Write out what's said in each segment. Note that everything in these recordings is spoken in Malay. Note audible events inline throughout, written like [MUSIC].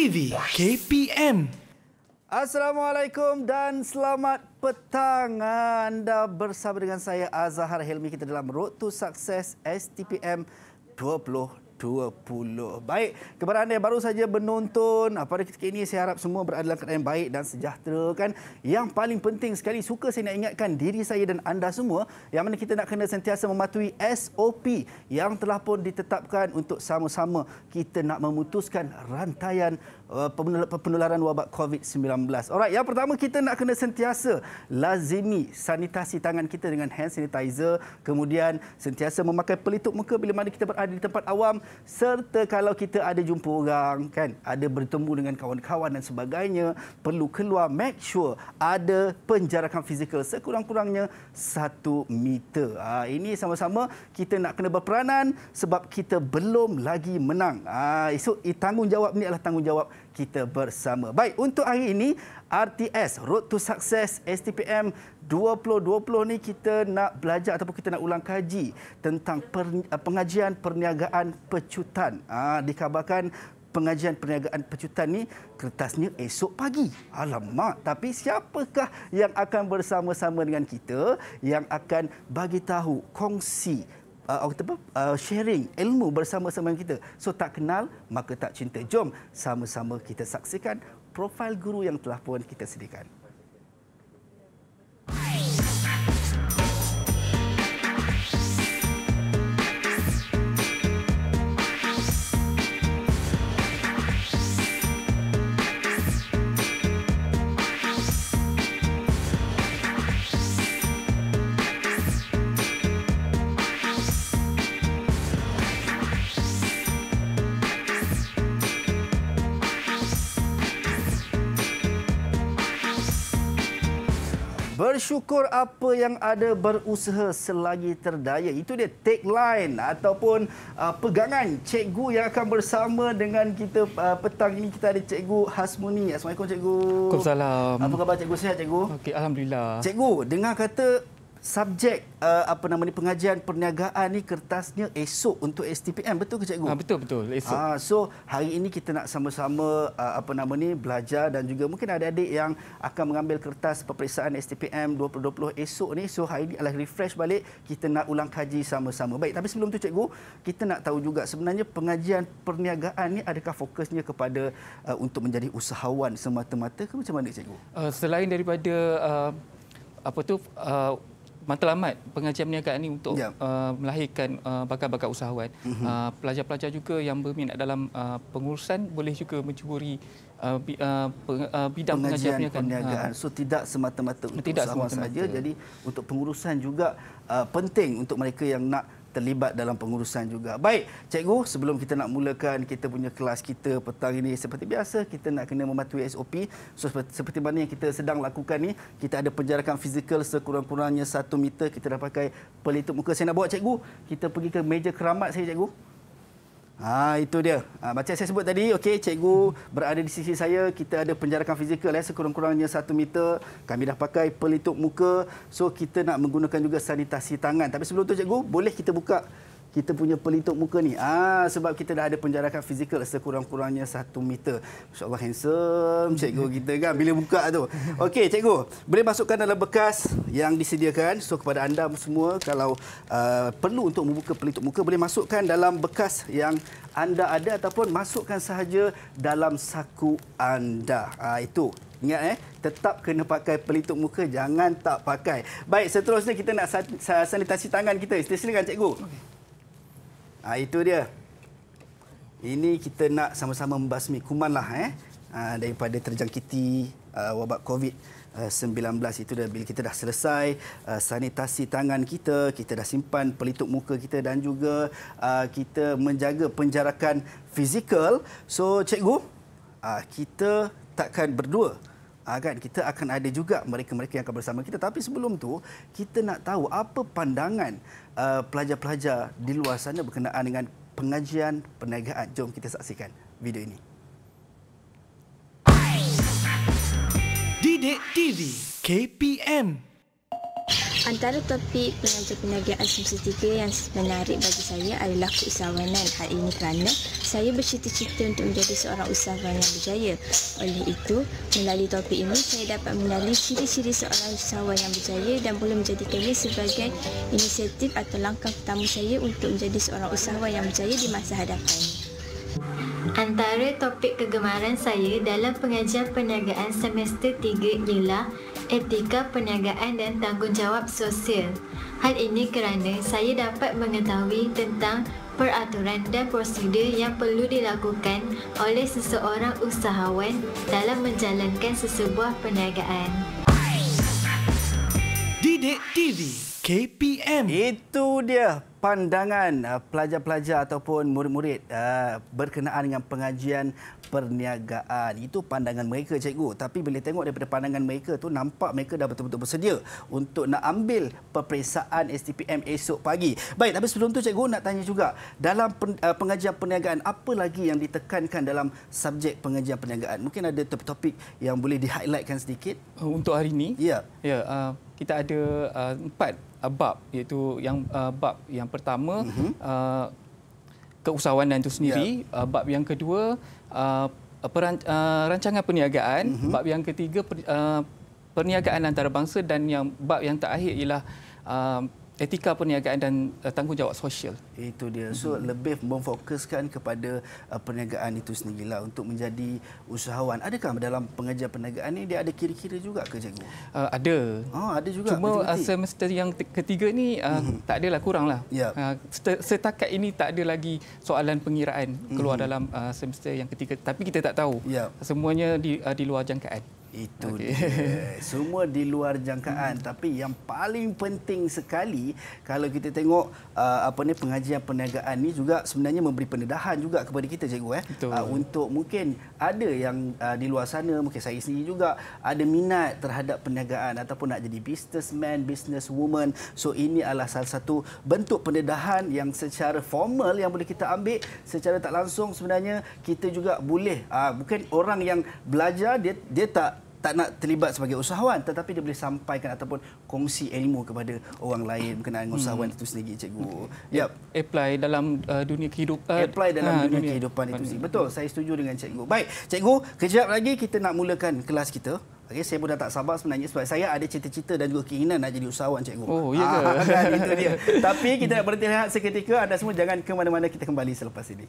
TV KPM. Assalamualaikum dan selamat petang. Anda bersama dengan saya Azhar Helmi kita dalam Road to Success STPM 2020. Baik, kepada anda yang baru saja menonton, ah, pada ketika ini saya harap semua berada dalam keadaan baik dan sejahtera kan. Yang paling penting sekali suka saya nak ingatkan diri saya dan anda semua yang mana kita nak kena sentiasa mematuhi SOP yang telah pun ditetapkan untuk sama-sama kita nak memutuskan rantaian uh, penularan wabak COVID-19. Alright, yang pertama kita nak kena sentiasa lazimi sanitasi tangan kita dengan hand sanitizer, kemudian sentiasa memakai pelitup muka bila mana kita berada di tempat awam serta kalau kita ada jumpa orang, kan, ada bertemu dengan kawan-kawan dan sebagainya, perlu keluar make sure ada penjarakan fizikal sekurang-kurangnya satu meter. Ha, ini sama-sama kita nak kena berperanan sebab kita belum lagi menang. Ha, esok eh, tanggungjawab ni adalah tanggungjawab kita bersama. Baik, untuk hari ini RTS Road to Success STPM 2020 ni kita nak belajar ataupun kita nak ulang kaji tentang per, eh, pengajian perniagaan pecutan. Ah ha, dikabarkan pengajian perniagaan pecutan ni kertasnya esok pagi. Alamak, tapi siapakah yang akan bersama-sama dengan kita yang akan bagi tahu, kongsi uh, apa uh, sharing ilmu bersama-sama dengan kita. So tak kenal maka tak cinta. Jom sama-sama kita saksikan profil guru yang telah pun kita sediakan. bersyukur apa yang ada berusaha selagi terdaya. Itu dia take line ataupun uh, pegangan cikgu yang akan bersama dengan kita uh, petang ini. Kita ada cikgu Hasmuni. Assalamualaikum cikgu. Waalaikumsalam. Apa khabar cikgu? Sihat cikgu? Okay, Alhamdulillah. Cikgu, dengar kata subjek uh, apa nama ni pengajian perniagaan ni kertasnya esok untuk STPM betul ke cikgu? Ah betul betul esok. Ah so hari ini kita nak sama-sama uh, apa nama ni belajar dan juga mungkin ada adik yang akan mengambil kertas peperiksaan STPM 2020 esok ni so hari ini alah refresh balik kita nak ulang kaji sama-sama. Baik tapi sebelum tu cikgu kita nak tahu juga sebenarnya pengajian perniagaan ni adakah fokusnya kepada uh, untuk menjadi usahawan semata-mata ke macam mana cikgu? Uh, selain daripada uh, apa tu uh, matlamat pengajian perniagaan ini untuk ya. uh, melahirkan uh, bakal-bakal usahawan. Mhm. Uh, pelajar-pelajar uh -huh. uh, juga yang berminat dalam uh, pengurusan boleh juga mencuburi uh, bi uh, peng uh, bidang pengajian, pengajian perniagaan. Uh, so tidak semata-mata untuk tidak usahawan semata saja. Jadi untuk pengurusan juga uh, penting untuk mereka yang nak terlibat dalam pengurusan juga. Baik, cikgu, sebelum kita nak mulakan kita punya kelas kita petang ini seperti biasa, kita nak kena mematuhi SOP. So seperti mana yang kita sedang lakukan ni, kita ada penjarakan fizikal sekurang-kurangnya satu meter, kita dah pakai pelitup muka. Saya nak bawa cikgu, kita pergi ke meja keramat saya cikgu. Ah itu dia. Ah, macam saya sebut tadi, okay cikgu berada di sisi saya, kita ada penjarakan fizikal eh sekurang-kurangnya satu meter. Kami dah pakai pelitup muka. So kita nak menggunakan juga sanitasi tangan. Tapi sebelum tu cikgu, boleh kita buka kita punya pelitup muka ni. Ah sebab kita dah ada penjarakan fizikal sekurang-kurangnya satu meter. Masya-Allah handsome cikgu kita kan bila buka tu. Okey cikgu, boleh masukkan dalam bekas yang disediakan. So kepada anda semua kalau uh, perlu untuk membuka pelitup muka boleh masukkan dalam bekas yang anda ada ataupun masukkan sahaja dalam saku anda. Ah itu ingat eh tetap kena pakai pelitup muka jangan tak pakai. Baik seterusnya kita nak sanitasi tangan kita. Sila silakan cikgu. Okay. Ha, itu dia. Ini kita nak sama-sama membasmi kuman lah eh ha, daripada terjangkiti uh, wabak COVID. 19 itu dah bila kita dah selesai sanitasi tangan kita, kita dah simpan pelitup muka kita dan juga kita menjaga penjarakan fizikal. So cikgu, kita takkan berdua Ah, kan kita akan ada juga mereka-mereka yang akan bersama kita tapi sebelum tu kita nak tahu apa pandangan ah, pelajar-pelajar uh, di luar sana berkenaan dengan pengajian perniagaan jom kita saksikan video ini Didik TV KPM Antara topik pengajar perniagaan semasa tiga yang menarik bagi saya adalah keusahawanan Hal ini kerana saya bercita-cita untuk menjadi seorang usahawan yang berjaya. Oleh itu, melalui topik ini, saya dapat mengenali ciri-ciri seorang usahawan yang berjaya dan boleh menjadikannya sebagai inisiatif atau langkah pertama saya untuk menjadi seorang usahawan yang berjaya di masa hadapan. Antara topik kegemaran saya dalam pengajar perniagaan semester tiga ialah etika perniagaan dan tanggungjawab sosial. Hal ini kerana saya dapat mengetahui tentang peraturan dan prosedur yang perlu dilakukan oleh seseorang usahawan dalam menjalankan sesebuah perniagaan. Didik TV KPM Itu dia pandangan uh, pelajar-pelajar ataupun murid-murid uh, berkenaan dengan pengajian perniagaan. Itu pandangan mereka cikgu. Tapi bila tengok daripada pandangan mereka tu nampak mereka dah betul-betul bersedia untuk nak ambil peperiksaan STPM esok pagi. Baik, tapi sebelum tu cikgu nak tanya juga dalam eh, pengajian perniagaan apa lagi yang ditekankan dalam subjek pengajian perniagaan? Mungkin ada topik-topik yang boleh di-highlightkan sedikit uh, untuk hari ini? Ya. Ya, uh, kita ada uh, empat uh, bab iaitu yang uh, bab yang pertama uh-huh. uh, keusahawanan itu sendiri, yeah. uh, bab yang kedua uh, peran, uh, rancangan perniagaan, uh-huh. bab yang ketiga per, uh, perniagaan antarabangsa dan yang bab yang terakhir ialah uh, etika perniagaan dan uh, tanggungjawab sosial. Itu dia. So mm-hmm. lebih memfokuskan kepada uh, perniagaan itu sendirilah untuk menjadi usahawan. Adakah dalam pengajian perniagaan ini dia ada kira-kira juga ke cikgu? Uh, ada. Oh, ada juga. Cuma uh, semester yang ketiga ni uh, mm-hmm. tak adalah kuranglah. Ya. Yep. Uh, setakat ini tak ada lagi soalan pengiraan keluar mm-hmm. dalam uh, semester yang ketiga tapi kita tak tahu. Yep. Ya. Semuanya di uh, di luar jangkaan. Itu okay. dia. Semua di luar jangkaan. Hmm. Tapi yang paling penting sekali, kalau kita tengok uh, apa ni pengajian perniagaan ini juga sebenarnya memberi pendedahan juga kepada kita, cikgu. Eh. Uh, untuk mungkin ada yang uh, di luar sana, mungkin saya sendiri juga, ada minat terhadap perniagaan ataupun nak jadi businessman, businesswoman. So, ini adalah salah satu bentuk pendedahan yang secara formal yang boleh kita ambil secara tak langsung sebenarnya kita juga boleh. Uh, bukan orang yang belajar, dia, dia tak tak nak terlibat sebagai usahawan tetapi dia boleh sampaikan ataupun kongsi ilmu kepada orang lain berkenaan dengan usahawan hmm. itu sendiri cikgu. Okay. Yep. Apply dalam uh, dunia kehidupan. Uh, apply dalam ha, dunia, dunia kehidupan itu sendiri. Betul, saya setuju dengan cikgu. Baik, cikgu, kejap lagi kita nak mulakan kelas kita. Okay, saya pun dah tak sabar sebenarnya sebab saya ada cita-cita dan juga keinginan nak jadi usahawan cikgu. Oh, ya ke? kan, [LAUGHS] itu dia. Tapi kita nak berhenti seketika. Anda semua jangan ke mana-mana. Kita kembali selepas ini.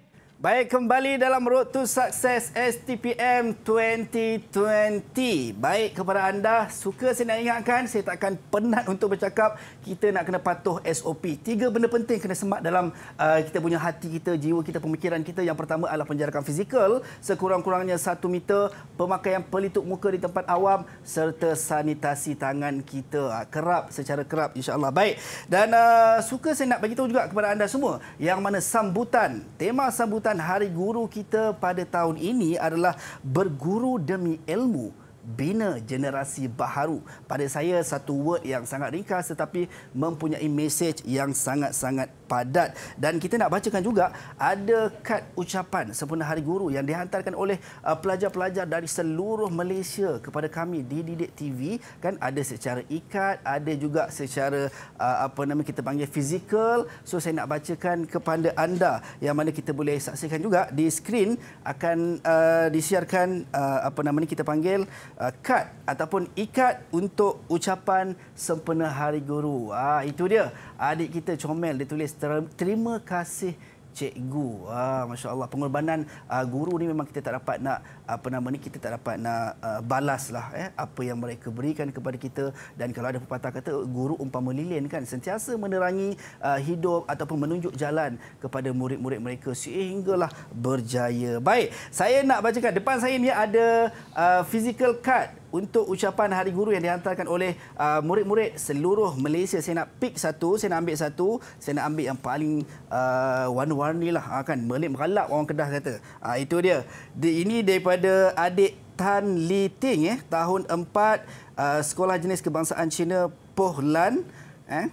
Baik, kembali dalam Road to Success STPM 2020. Baik kepada anda, suka saya nak ingatkan, saya takkan akan penat untuk bercakap, kita nak kena patuh SOP. Tiga benda penting kena semak dalam uh, kita punya hati kita, jiwa kita, pemikiran kita. Yang pertama adalah penjarakan fizikal, sekurang-kurangnya satu meter, pemakaian pelitup muka di tempat awam, serta sanitasi tangan kita. Uh, kerap, secara kerap, insyaAllah. Baik, dan uh, suka saya nak beritahu juga kepada anda semua, yang mana sambutan, tema sambutan peringatan Hari Guru kita pada tahun ini adalah berguru demi ilmu bina generasi baharu. Pada saya satu word yang sangat ringkas tetapi mempunyai message yang sangat-sangat padat dan kita nak bacakan juga ada kad ucapan sempena hari guru yang dihantarkan oleh uh, pelajar-pelajar dari seluruh Malaysia kepada kami di Didik TV kan ada secara ikat ada juga secara uh, apa nama kita panggil fizikal so saya nak bacakan kepada anda yang mana kita boleh saksikan juga di skrin akan uh, disiarkan uh, apa nama ni kita panggil uh, kad ataupun ikat untuk ucapan sempena hari guru ah itu dia adik kita comel dia tulis terima kasih cikgu. Ah masya-Allah pengorbanan uh, guru ni memang kita tak dapat nak apa nama ni kita tak dapat nak uh, balas lah eh, apa yang mereka berikan kepada kita dan kalau ada pepatah kata guru umpama lilin kan sentiasa menerangi uh, hidup ataupun menunjuk jalan kepada murid-murid mereka sehinggalah berjaya. Baik, saya nak bacakan depan saya ni ada uh, physical card untuk ucapan Hari Guru yang dihantarkan oleh uh, murid-murid seluruh Malaysia. Saya nak pick satu, saya nak ambil satu, saya nak ambil yang paling uh, warna-warni lah. Uh, kan? Melip meralap orang Kedah kata. Uh, itu dia. dia. Ini daripada ada adik Tan Li Ting eh tahun 4 uh, sekolah jenis kebangsaan Cina Poh Lan eh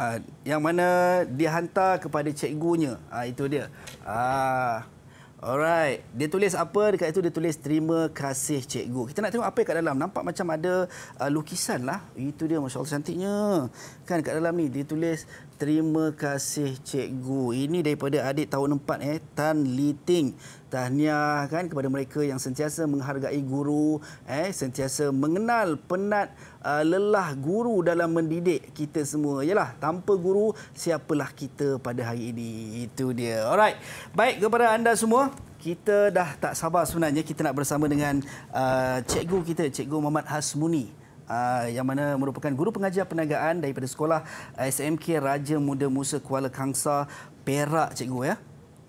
uh, yang mana dihantar kepada cikgunya uh, itu dia uh, Alright, dia tulis apa dekat itu dia tulis terima kasih cikgu. Kita nak tengok apa dekat dalam. Nampak macam ada uh, lukisan lah. Itu dia masya-Allah cantiknya. Kan dekat dalam ni dia tulis Terima kasih cikgu. Ini daripada adik tahun 4 eh Tan Liting. Tahniah kan kepada mereka yang sentiasa menghargai guru eh sentiasa mengenal penat uh, lelah guru dalam mendidik kita semua. Yalah, tanpa guru siapalah kita pada hari ini. Itu dia. Alright. Baik kepada anda semua kita dah tak sabar sebenarnya kita nak bersama dengan uh, cikgu kita cikgu Muhammad Hasmuni. Ah, yang mana merupakan guru pengajar perniagaan daripada sekolah SMK Raja Muda Musa Kuala Kangsar Perak cikgu ya.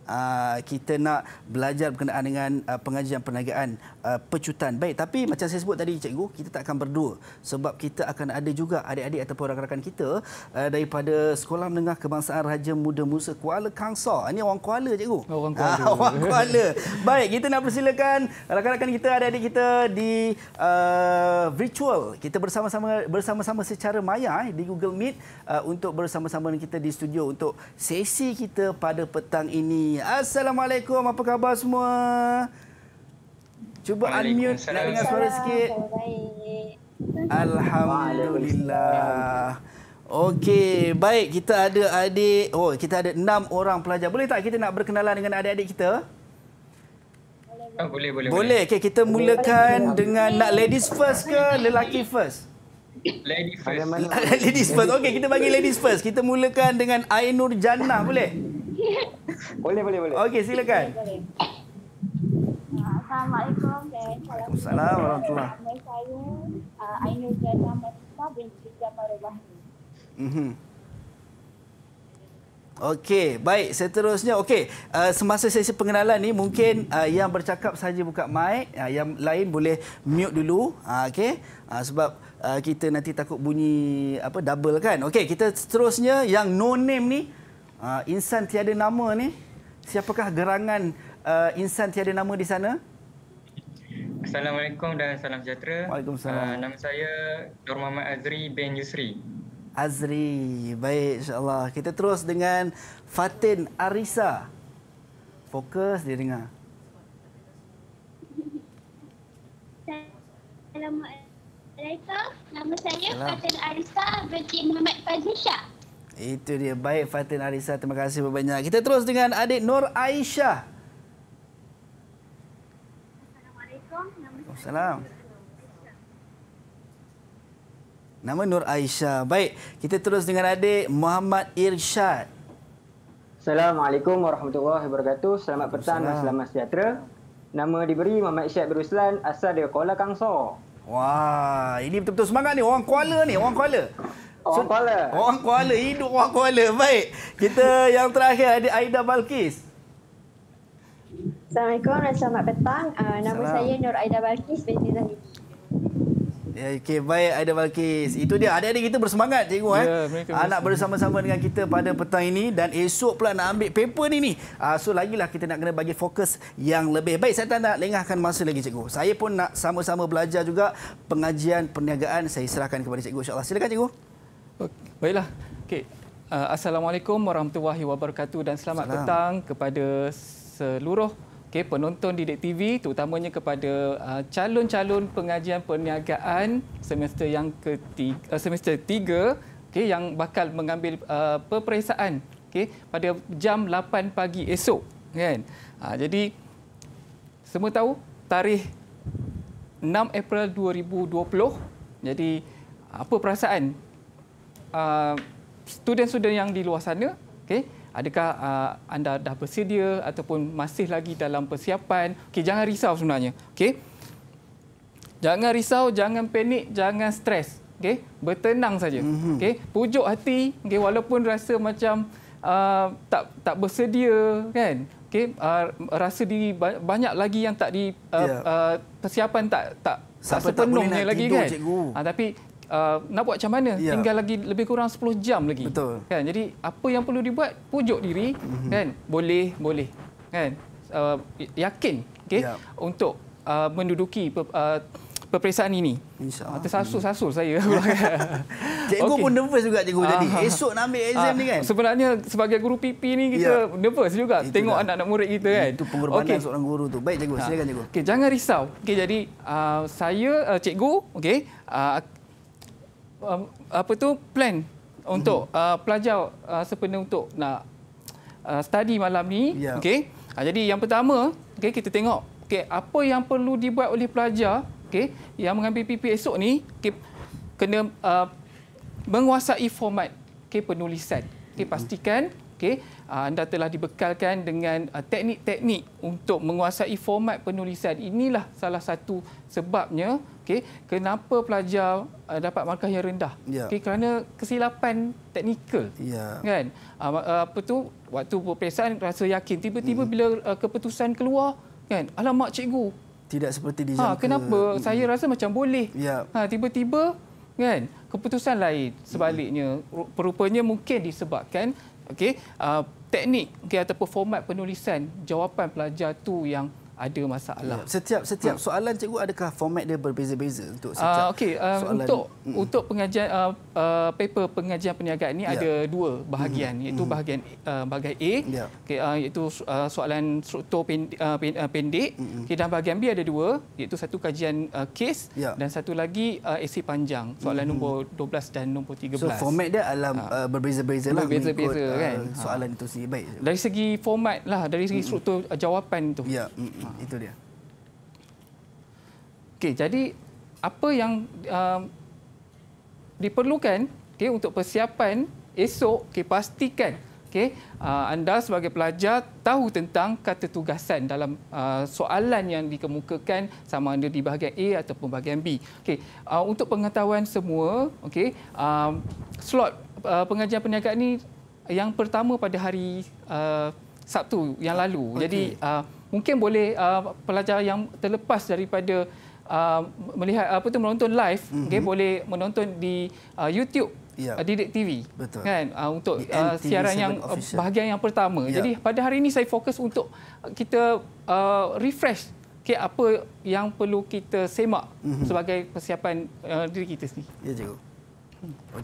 Ah, kita nak belajar berkenaan dengan ah, pengajian perniagaan ah, pecutan. Baik, tapi macam saya sebut tadi cikgu, kita tak akan berdua sebab kita akan ada juga adik-adik ataupun rakan-rakan kita daripada Sekolah Menengah Kebangsaan Raja Muda Musa Kuala Kangsar. Ini orang Kuala cikgu. Orang Kuala. Uh, [LAUGHS] orang Kuala. Baik, kita nak persilakan rakan-rakan kita, adik-adik kita di uh, virtual. Kita bersama-sama bersama-sama secara maya eh, di Google Meet uh, untuk bersama-sama kita di studio untuk sesi kita pada petang ini Assalamualaikum, apa khabar semua? Cuba unmute nak dengar suara sikit. Alhamdulillah. Okey, baik kita ada adik. Oh, kita ada enam orang pelajar. Boleh tak kita nak berkenalan dengan adik-adik kita? Oh, boleh, boleh, boleh. Boleh. Okey, kita mulakan dengan nak ladies first ke lelaki first? Ladies first. ladies first. Okey, kita bagi ladies first. Kita mulakan dengan Ainur Jannah, boleh? boleh boleh boleh. Okey silakan. Assalamualaikum dan salam warahmatullahi Saya uh, Ainul Jana Masita binti Jamal Rahmi. Mhm. Okey, baik. Seterusnya, okey. Uh, semasa sesi pengenalan ni mungkin uh, yang bercakap saja buka mic, uh, yang lain boleh mute dulu. Uh, okey. Uh, sebab uh, kita nanti takut bunyi apa double kan. Okey, kita seterusnya yang no name ni uh, insan tiada nama ni siapakah gerangan uh, insan tiada nama di sana Assalamualaikum dan salam sejahtera Waalaikumsalam uh, nama saya Nur Muhammad Azri bin Yusri Azri baik insyaallah kita terus dengan Fatin Arisa fokus dia dengar Assalamualaikum. Nama saya Fatin Arisa binti Muhammad Fazli Shah. Itu dia. Baik Fatin Arisa, terima kasih banyak. Kita terus dengan adik Nur Aisyah. Assalamualaikum. Nama Nur Aisyah. Baik, kita terus dengan adik Muhammad Irsyad. Assalamualaikum warahmatullahi wabarakatuh. Selamat petang dan selamat sejahtera. Nama diberi Muhammad Irsyad Beruslan, asal dari Kuala Kangsor. Wah, ini betul-betul semangat ni. Orang Kuala ni, orang Kuala so, orang Kuala. Orang Kuala, hidup orang Kuala. Baik. Kita yang terakhir ada Aida Balkis. Assalamualaikum dan selamat petang. Uh, nama Salam. saya Nur Aida Balkis binti Zahidi. Ya, okay, baik Aida Balkis. Itu dia. Adik-adik kita bersemangat cikgu yeah, eh. Anak ya, ah, bersama-sama dengan kita pada petang ini dan esok pula nak ambil paper ni ni. Uh, so lagilah kita nak kena bagi fokus yang lebih. Baik, saya tak nak lengahkan masa lagi cikgu. Saya pun nak sama-sama belajar juga pengajian perniagaan saya serahkan kepada cikgu insya-Allah. Silakan cikgu. Baiklah. Okey. Uh, Assalamualaikum warahmatullahi wabarakatuh dan selamat Salam. petang kepada seluruh okay, penonton Didik TV terutamanya kepada uh, calon-calon pengajian perniagaan semester yang ketiga uh, semester 3 okay, yang bakal mengambil uh, peperiksaan okay, pada jam 8 pagi esok kan. Uh, jadi semua tahu tarikh 6 April 2020. Jadi apa perasaan Uh, student-student yang di luar sana, okay, adakah uh, anda dah bersedia ataupun masih lagi dalam persiapan? Okay, jangan risau sebenarnya. Okay. Jangan risau, jangan panik, jangan stres. Okay. Bertenang saja. Mhm. Okay. Pujuk hati okay, walaupun rasa macam uh, tak tak bersedia. Kan? Okay. Uh, rasa diri banyak lagi yang tak di uh, yeah. uh, persiapan tak tak Siapa tak sepenuhnya tak lagi kan. Cikgu. Ah, tapi uh, nak buat macam mana? Ya. Tinggal lagi lebih kurang 10 jam lagi. Betul. Kan? Jadi apa yang perlu dibuat? Pujuk diri, mm-hmm. kan? Boleh, boleh. Kan? Uh, yakin, okey, ya. untuk uh, menduduki uh, peperiksaan ini. Insya-Allah. Ah, tersasul-sasul saya. [LAUGHS] cikgu okay. pun nervous juga cikgu tadi. Uh, Esok nak ambil exam uh, ni kan. Sebenarnya sebagai guru PP ni kita yeah. nervous juga Itulah. tengok anak-anak murid kita kan. Itu pengorbanan okay. seorang guru tu. Baik cikgu, ah. silakan cikgu. Okey, jangan risau. Okey, jadi uh, saya uh, cikgu, okey, uh, um, apa tu plan untuk mhm. uh, pelajar uh, sepenuh untuk nak uh, study malam ni yeah. okey uh, jadi yang pertama okey kita tengok okey apa yang perlu dibuat oleh pelajar okey yang mengambil PP esok ni okay, kena uh, menguasai format okey penulisan okey mhm. pastikan Okey, ah, anda telah dibekalkan dengan ah, teknik-teknik untuk menguasai format penulisan. Inilah salah satu sebabnya, okey, kenapa pelajar ah, dapat markah yang rendah. Ya. Okey, kerana kesilapan teknikal. Ya. Kan? Apa tu? Waktu peperiksaan rasa yakin, tiba-tiba hmm. bila keputusan keluar, kan? Alamak cikgu. Tidak seperti dijangka. Ha, kenapa? Hmm. Saya rasa macam boleh. Ya. Ha, tiba-tiba kan keputusan lain sebaliknya rupanya mungkin disebabkan okey uh, teknik okay, ataupun format penulisan jawapan pelajar tu yang ada masalah. Ya, setiap setiap hmm. soalan cikgu adakah format dia berbeza-beza untuk ah, setiap uh, okay. uh, um, soalan? untuk mm. untuk pengajian uh, uh, paper pengajian perniagaan ini yeah. ada dua bahagian mm-hmm. iaitu hmm. bahagian uh, bahagian A yeah. okay, uh, iaitu uh, soalan struktur pendek, uh, uh, pendek. Mm-hmm. Okay, dan bahagian B ada dua iaitu satu kajian uh, kes yeah. dan satu lagi uh, esei panjang soalan mm-hmm. nombor 12 dan nombor 13. So format dia adalah ha. uh, berbeza-beza lah berbeza-beza, mengikut, kan? Uh, ha. soalan ha. itu sih baik. Dari segi format lah dari segi hmm. struktur mm-hmm. jawapan itu. Yeah. Mm-hmm itu dia. Okey, jadi apa yang uh, diperlukan okay, untuk persiapan esok, okay, pastikan okay, uh, anda sebagai pelajar tahu tentang kata tugasan dalam uh, soalan yang dikemukakan sama ada di bahagian A ataupun bahagian B. Okay, uh, untuk pengetahuan semua, okay, uh, um, slot uh, pengajian perniagaan ini yang pertama pada hari uh, Sabtu yang lalu. Okay. Jadi, uh, mungkin boleh uh, pelajar yang terlepas daripada uh, melihat apa tu menonton live mm-hmm. okay, boleh menonton di uh, YouTube yeah. uh, Didik TV Betul. kan uh, untuk uh, siaran yang uh, official. bahagian yang pertama yeah. jadi pada hari ini saya fokus untuk kita uh, refresh okay, apa yang perlu kita semak mm-hmm. sebagai persiapan uh, diri kita sendiri ya yeah, cikgu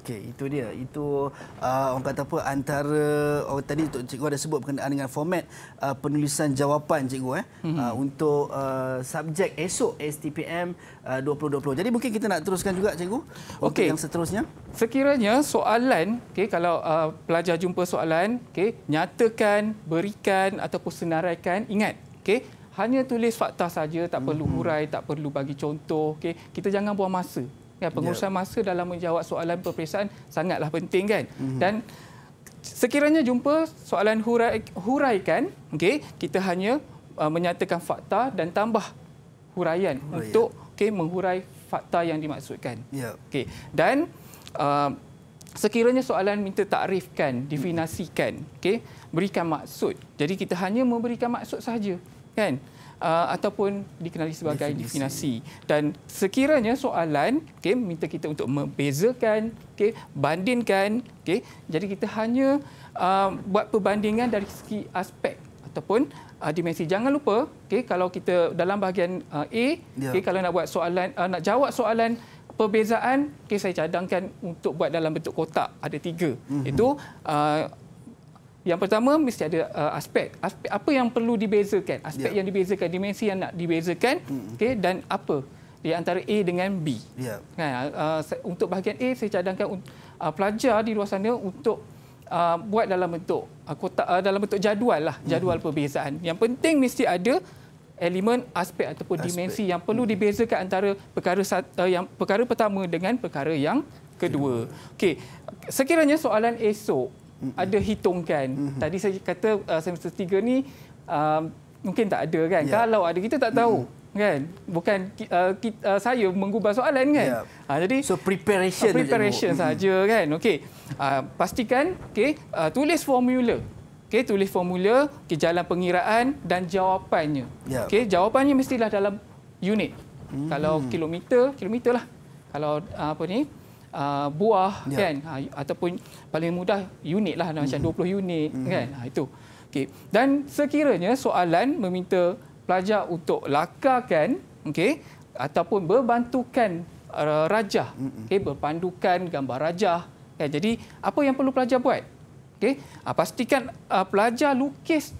Okey, itu dia. Itu uh, orang kata apa antara oh, tadi untuk cikgu ada sebut berkenaan dengan format uh, penulisan jawapan cikgu eh mm-hmm. uh, untuk uh, subjek esok STPM uh, 2020. Jadi mungkin kita nak teruskan juga cikgu okay. yang seterusnya. Sekiranya soalan okey kalau uh, pelajar jumpa soalan okey nyatakan, berikan ataupun senaraikan ingat okey hanya tulis fakta saja tak perlu hurai mhm. tak perlu bagi contoh okey kita jangan buang masa Kan, ya, pengurusan yeah. masa dalam menjawab soalan peperiksaan sangatlah penting kan. Mm-hmm. Dan sekiranya jumpa soalan hurai, huraikan, okay, kita hanya uh, menyatakan fakta dan tambah huraian oh, ya. untuk yeah. okay, menghurai fakta yang dimaksudkan. Yeah. Okay. Dan uh, sekiranya soalan minta takrifkan, definasikan, okay, berikan maksud. Jadi kita hanya memberikan maksud sahaja kan uh, ataupun dikenali sebagai definisi, definisi. dan sekiranya soalan okay, minta kita untuk membezakan okay, bandingkan okay, jadi kita hanya uh, buat perbandingan dari segi aspek ataupun uh, dimensi jangan lupa okay, kalau kita dalam bahagian uh, A yeah. okey ya. kalau nak buat soalan uh, nak jawab soalan perbezaan okay, saya cadangkan untuk buat dalam bentuk kotak ada tiga mm-hmm. itu uh, yang pertama mesti ada uh, aspek. aspek. Apa yang perlu dibezakan? Aspek yeah. yang dibezakan, dimensi yang nak dibezakan, hmm. hmm. okey dan apa? Di antara A dengan B. Yeah. Kan? Uh, uh untuk bahagian A saya cadangkan uh, pelajar di luar sana untuk uh, buat dalam bentuk uh, kotak uh, dalam bentuk jadual lah, hmm, jadual hmm. perbezaan. Yang penting mesti ada elemen aspek ataupun aspek. dimensi yang perlu hmm. dibezakan antara perkara uh, yang perkara pertama dengan perkara yang kedua. Okey, sekiranya soalan esok ada hitungkan. Mm-hmm. Tadi saya kata uh, semester 3 ni uh, mungkin tak ada kan. Yeah. Kalau ada kita tak tahu. Mm-hmm kan bukan uh, kita, uh, saya mengubah soalan kan yeah. Ya. ha, jadi so preparation uh, preparation saja mm-hmm. kan okey uh, pastikan okey uh, tulis formula okey tulis formula okey jalan pengiraan dan jawapannya yeah. okey jawapannya mestilah dalam unit mm-hmm. kalau kilometer kilometer lah kalau uh, apa ni uh, buah ya. kan ha, ataupun paling mudah unit lah macam mm-hmm. 20 unit mm-hmm. kan ha, itu okey dan sekiranya soalan meminta pelajar untuk lakarkan okey ataupun berbantukan uh, raja okey berpandukan gambar raja kan jadi apa yang perlu pelajar buat okey uh, ha, pastikan uh, pelajar lukis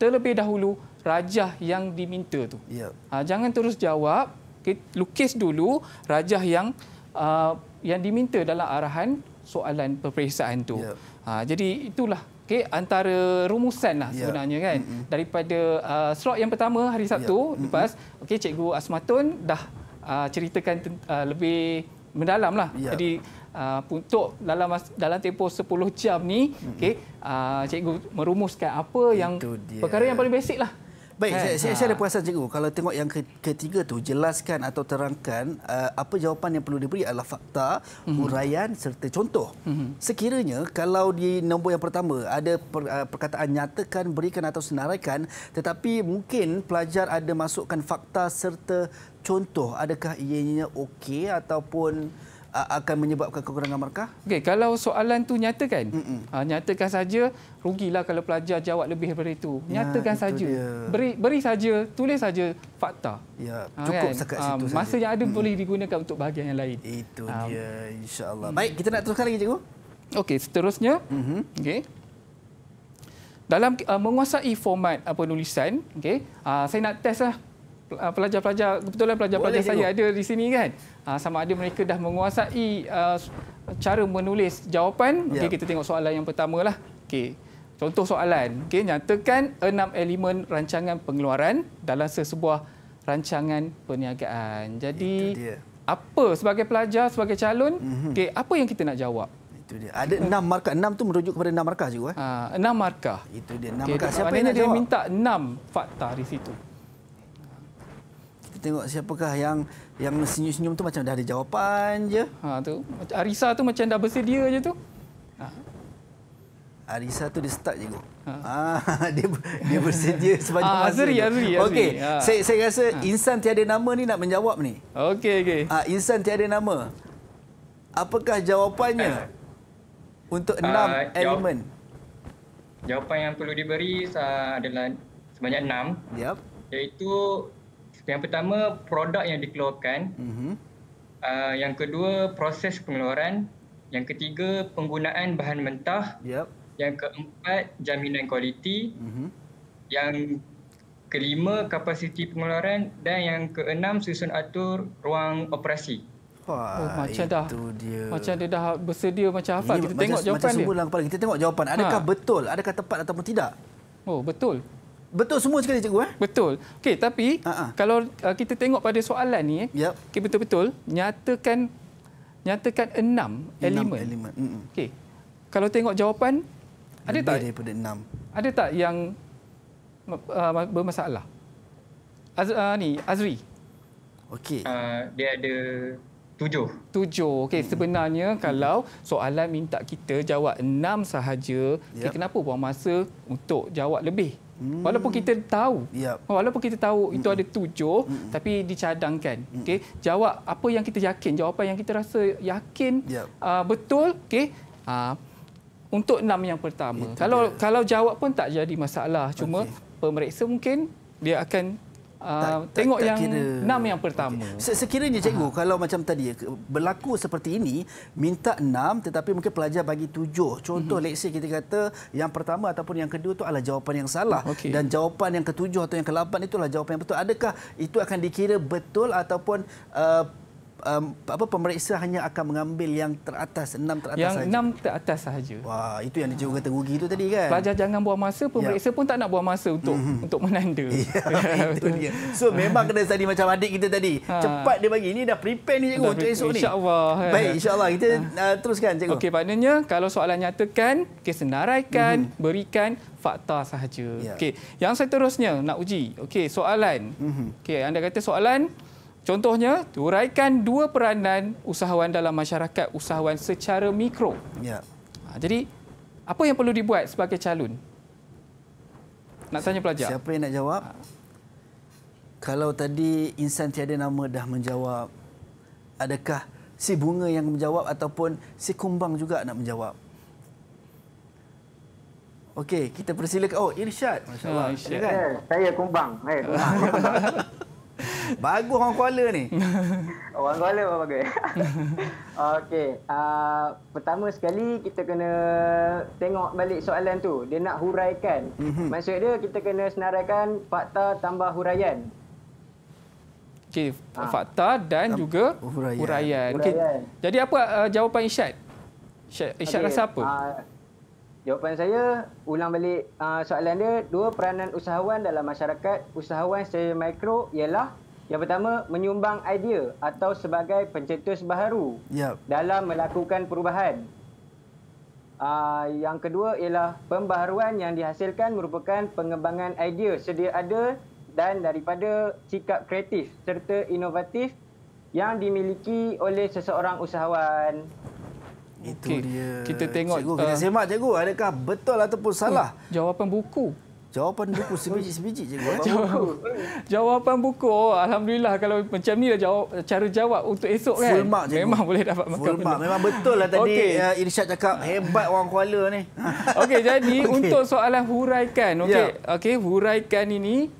terlebih dahulu rajah yang diminta tu. Ya. Ha, jangan terus jawab, okay, lukis dulu rajah yang uh, yang diminta dalam arahan soalan peperiksaan tu. Ya. Ha, jadi itulah okay, antara rumusan lah ya. sebenarnya kan. Mm-hmm. Daripada uh, slot yang pertama hari ya. Sabtu ya. mm-hmm. okay, Cikgu Asmatun dah uh, ceritakan uh, lebih mendalam lah. Ya. Jadi uh, untuk dalam dalam tempoh 10 jam ni, mm-hmm. okay, uh, Cikgu merumuskan apa yang perkara yang paling basic lah. Baik, kan? saya, saya, ada ha. perasaan cikgu. Kalau tengok yang ketiga tu jelaskan atau terangkan uh, apa jawapan yang perlu diberi adalah fakta, mhm. huraian hmm. serta contoh. Hmm. Sekiranya kalau di nombor yang pertama ada per, uh, perkataan nyatakan, berikan atau senaraikan tetapi mungkin pelajar ada masukkan fakta serta contoh, adakah ianya okey ataupun akan menyebabkan kekurangan markah? Okey, kalau soalan tu nyatakan. Ha, nyatakan saja rugilah kalau pelajar jawab lebih daripada itu. Ya, nyatakan ya, saja. Beri beri saja, tulis saja fakta. Ya, ha, cukup kan? ha, kan? sekat situ ha, masa yang ada mm. boleh digunakan untuk bahagian yang lain. Itu ha. dia insya-Allah. Baik, kita nak teruskan lagi cikgu. Okey, seterusnya. Mm-hmm. Okey. Dalam uh, menguasai format apa uh, nulisan, okey. Uh, saya nak testlah Ah, pelajar-pelajar kebetulan pelajar-pelajar saya ada di sini kan ah, sama ada mereka dah menguasai ah, cara menulis jawapan ya. okey kita tengok soalan yang pertama lah. okey contoh soalan okey nyatakan enam elemen rancangan pengeluaran dalam sesebuah rancangan perniagaan jadi apa sebagai pelajar sebagai calon mm-hmm. okey apa yang kita nak jawab itu dia ada enam markah enam tu merujuk kepada enam markah juga eh enam markah itu dia enam okay, markah siapa yang nak dia minta enam fakta di situ kita tengok siapakah yang yang senyum-senyum tu macam dah ada jawapan je. Ha tu. Arisa tu macam dah bersedia je tu. Ha. Arisa tu dia start je go. Ha. ha [LAUGHS] dia dia bersedia sepanjang ha, ah, masa. Azri, Azri, Azri. Okey. Ha. Saya saya rasa ha. insan tiada nama ni nak menjawab ni. Okey okey. Ha, insan tiada nama. Apakah jawapannya? Ah. Untuk enam uh, elemen. Jawapan yang perlu diberi adalah sebanyak enam. Yep. Iaitu yang pertama produk yang dikeluarkan mm-hmm. uh, yang kedua proses pengeluaran yang ketiga penggunaan bahan mentah yep. yang keempat jaminan kualiti mm-hmm. yang kelima kapasiti pengeluaran dan yang keenam susun atur ruang operasi Wah, oh, macam itu dah dia. macam dia dah bersedia macam hafal kita macam, tengok jawapan macam dia. Kita tengok jawapan. Adakah ha. betul? Adakah tepat ataupun tidak? Oh, betul. Betul semua sekali cikgu eh? Betul. Okey, tapi uh-huh. kalau uh, kita tengok pada soalan ni, eh, yep. okey betul-betul nyatakan nyatakan enam, enam elemen. elemen. Okey. Kalau tengok jawapan Lebih ada tak daripada enam? Ada tak yang uh, bermasalah? Az, uh, ni Azri. Okey. Uh, dia ada tujuh. Tujuh. Okey, hmm sebenarnya hmm kalau soalan minta kita jawab enam sahaja, yep. okay, kenapa buang masa untuk jawab lebih? Hmm. Walaupun kita tahu, yep. walaupun kita tahu Mm-mm. itu hmm. ada tujuh, Mm-mm. tapi dicadangkan. Hmm. Okay? Jawab apa yang kita yakin, jawapan yang kita rasa yakin yep. uh, ah, betul. Okay? Uh, ah, untuk enam yang pertama. Itu kalau dia. kalau jawab pun tak jadi masalah. Cuma okay. pemeriksa mungkin dia akan Ah, tak, tengok tak yang enam yang pertama. Okay. Sekiranya cikgu Aha. kalau macam tadi berlaku seperti ini minta enam tetapi mungkin pelajar bagi tujuh. Contoh mm-hmm. leksi kita kata yang pertama ataupun yang kedua itu adalah jawapan yang salah okay. dan jawapan yang ketujuh atau yang kelapan itulah jawapan yang betul. Adakah itu akan dikira betul ataupun uh, um, apa pemeriksa hanya akan mengambil yang teratas enam teratas yang sahaja. enam teratas sahaja. Wah itu yang dia juga kata rugi itu tadi kan. Pelajar jangan buang masa ya. pemeriksa ya. pun tak nak buang masa untuk mm-hmm. untuk menanda. [LAUGHS] Ya, [LAUGHS] itu dia. So memang kena tadi macam adik kita tadi ha. cepat dia bagi ini dah prepare ni cikgu dah, untuk esok ni. Insyaallah. Ya. Baik insyaallah kita ha. uh, teruskan cikgu. Okey maknanya kalau soalan nyatakan okay, senaraikan mm-hmm. berikan fakta sahaja. Ya. Okey yang seterusnya nak uji. Okey soalan. Mm-hmm. Okey anda kata soalan Contohnya, huraikan dua peranan usahawan dalam masyarakat usahawan secara mikro. Ya. Ha, jadi, apa yang perlu dibuat sebagai calon? Nak tanya pelajar. Siapa yang nak jawab? Ha. Kalau tadi insan tiada nama dah menjawab, adakah si bunga yang menjawab ataupun si kumbang juga nak menjawab? Okey, kita persilakan. Oh, Irsyad. Ha, Masya-Allah. Ya, kan? Eh, saya kumbang. Saya eh, kumbang. [LAUGHS] [LAUGHS] [LAUGHS] Bagus orang Kuala ni. [LAUGHS] Orang Kuala apa bagus. [LAUGHS] Okey. Uh, pertama sekali kita kena tengok balik soalan tu. Dia nak huraikan. mm Maksud dia kita kena senaraikan fakta tambah huraian. Okey. Ha. Fakta dan juga huraian. huraian. Okay. Jadi apa uh, jawapan Isyad? Isyad, Isyad okay. rasa apa? Uh, Jawapan saya, ulang balik uh, soalan dia, dua peranan usahawan dalam masyarakat, usahawan secara mikro ialah yang pertama, menyumbang idea atau sebagai pencetus baharu yep. dalam melakukan perubahan. Uh, yang kedua ialah pembaharuan yang dihasilkan merupakan pengembangan idea sedia ada dan daripada sikap kreatif serta inovatif yang dimiliki oleh seseorang usahawan. Itu okay. dia. Kita tengok. Cikgu, kita uh, semak cikgu. Adakah betul ataupun hmm, salah? Uh, jawapan buku. Jawapan buku sebiji-sebiji cikgu. [LAUGHS] Jawapan, jawapan buku. Oh, Alhamdulillah kalau macam ni lah jawab, cara jawab untuk esok kan. Full mark cikgu. Memang boleh dapat makan. Full mark. Memang betul lah tadi okay. uh, eh, Irsyad cakap hebat orang Kuala ni. [LAUGHS] Okey jadi [LAUGHS] okay. untuk soalan huraikan. Okey yeah. okay, huraikan ini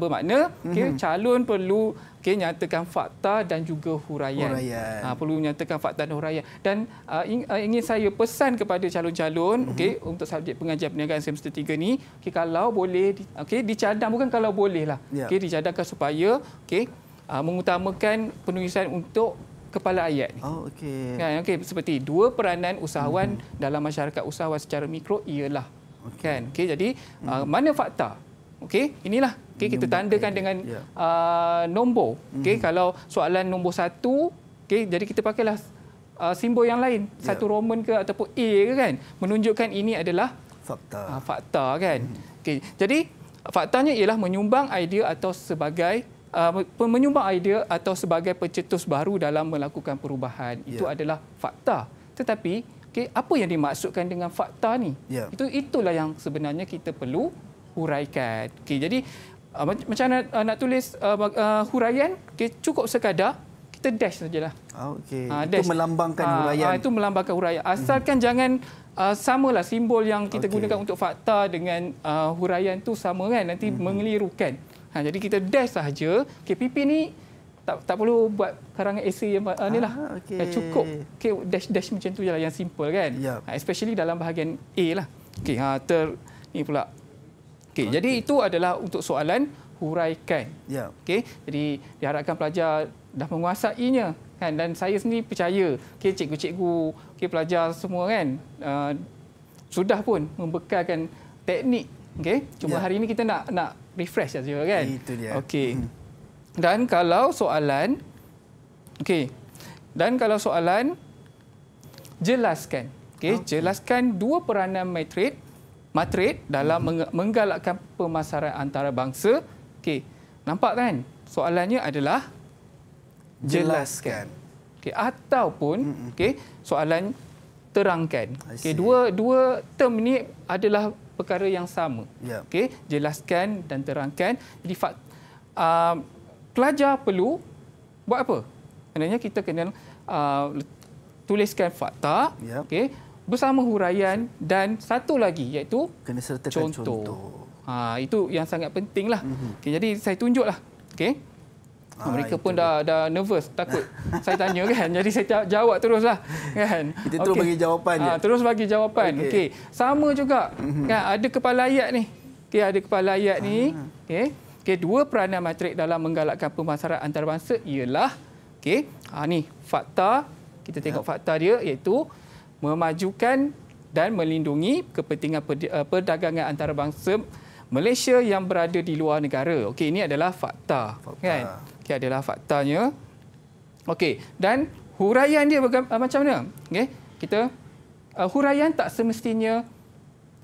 bermakna okay, mm -hmm. calon perlu okay, nyatakan fakta dan juga huraian. huraian. Ha, perlu menyatakan fakta dan huraian. Dan uh, ingin saya pesan kepada calon-calon uh-huh. Mhm. okay, untuk subjek pengajian perniagaan semester 3 ini, okay, kalau boleh okay, dicadang, bukan kalau boleh yeah. Ya. okay, dicadangkan supaya okay, uh, mengutamakan penulisan untuk kepala ayat. Oh, okay. Kan, okay, seperti dua peranan usahawan uh-huh. dalam masyarakat usahawan secara mikro ialah. Okay. Kan, okay, jadi uh-huh. uh, mana fakta? okay, inilah Okey kita tandakan dengan yeah. uh, nombor. Okey mm-hmm. kalau soalan nombor satu, okey jadi kita pakailah uh, simbol yang lain, yeah. satu roman ke ataupun A ke kan, menunjukkan ini adalah fakta. Uh, fakta kan. Mm-hmm. Okey jadi faktanya ialah menyumbang idea atau sebagai uh, menyumbang idea atau sebagai pencetus baru dalam melakukan perubahan. Yeah. Itu ya. adalah fakta. Tetapi okey apa yang dimaksudkan dengan fakta ni? Yeah. Itu itulah yang sebenarnya kita perlu uraikan. Okey jadi Ah, macam nak, uh, nak tulis uh, uh, huraian okay, cukup sekadar kita dash sajalah. Okey. Uh, itu melambangkan huraian. Uh, uh, itu melambangkan huraian. Asalkan hmm. jangan uh, samalah simbol yang kita okay. gunakan untuk fakta dengan uh, huraian tu sama kan nanti hmm. mengelirukan. Ha, jadi kita dash sahaja. KPP ni tak tak perlu buat karangan esei yang uh, ni lah. Okay. Ya, cukup. Okay, dash dash macam tu je lah yang simple kan. Yep. Ha, especially dalam bahagian A lah. Okay, ha, ter ni pula Okey, okay. jadi itu adalah untuk soalan huraikan. Ya. Okey, jadi diharapkan pelajar dah menguasainya kan dan saya sendiri percaya okey cikgu-cikgu, okey pelajar semua kan uh, sudah pun membekalkan teknik okey. Cuma ya. hari ini kita nak nak refresh saja kan. Itu dia. Hmm. Dan kalau soalan okey. Dan kalau soalan jelaskan. Okey, okay. jelaskan dua peranan matriks matrik dalam menggalakkan pemasaran antarabangsa. Okey, nampak kan? Soalannya adalah jelaskan. Okey, ataupun okey, soalan terangkan. Okey, dua dua term ni adalah perkara yang sama. Ya. Okey, jelaskan dan terangkan. Jadi fak, uh, pelajar perlu buat apa? Maknanya kita kena uh, tuliskan fakta. Ya. Okey bersama huraian dan satu lagi iaitu kena sertakan contoh. contoh. Ha itu yang sangat pentinglah. Mm-hmm. Okey jadi saya tunjuklah. Okey. Ha, mereka pun dah dah nervous takut saya tanya kan jadi saya jawab teruslah kan kita terus okay. bagi jawapan ha, terus bagi jawapan okey okay. sama juga mhm. kan ada kepala ayat ni okey ada kepala ayat ni ah. okey okey dua peranan matrik dalam menggalakkan pemasaran antarabangsa ialah okay ha ni fakta kita tengok ya. fakta dia iaitu memajukan dan melindungi kepentingan eh, perdagangan antarabangsa Malaysia yang berada di luar negara. Okey, ini adalah fakta, fakta. kan? Okey, adalah faktanya. Okey, dan huraian dia baga- eh, macam mana? Okey, kita uh, huraian tak semestinya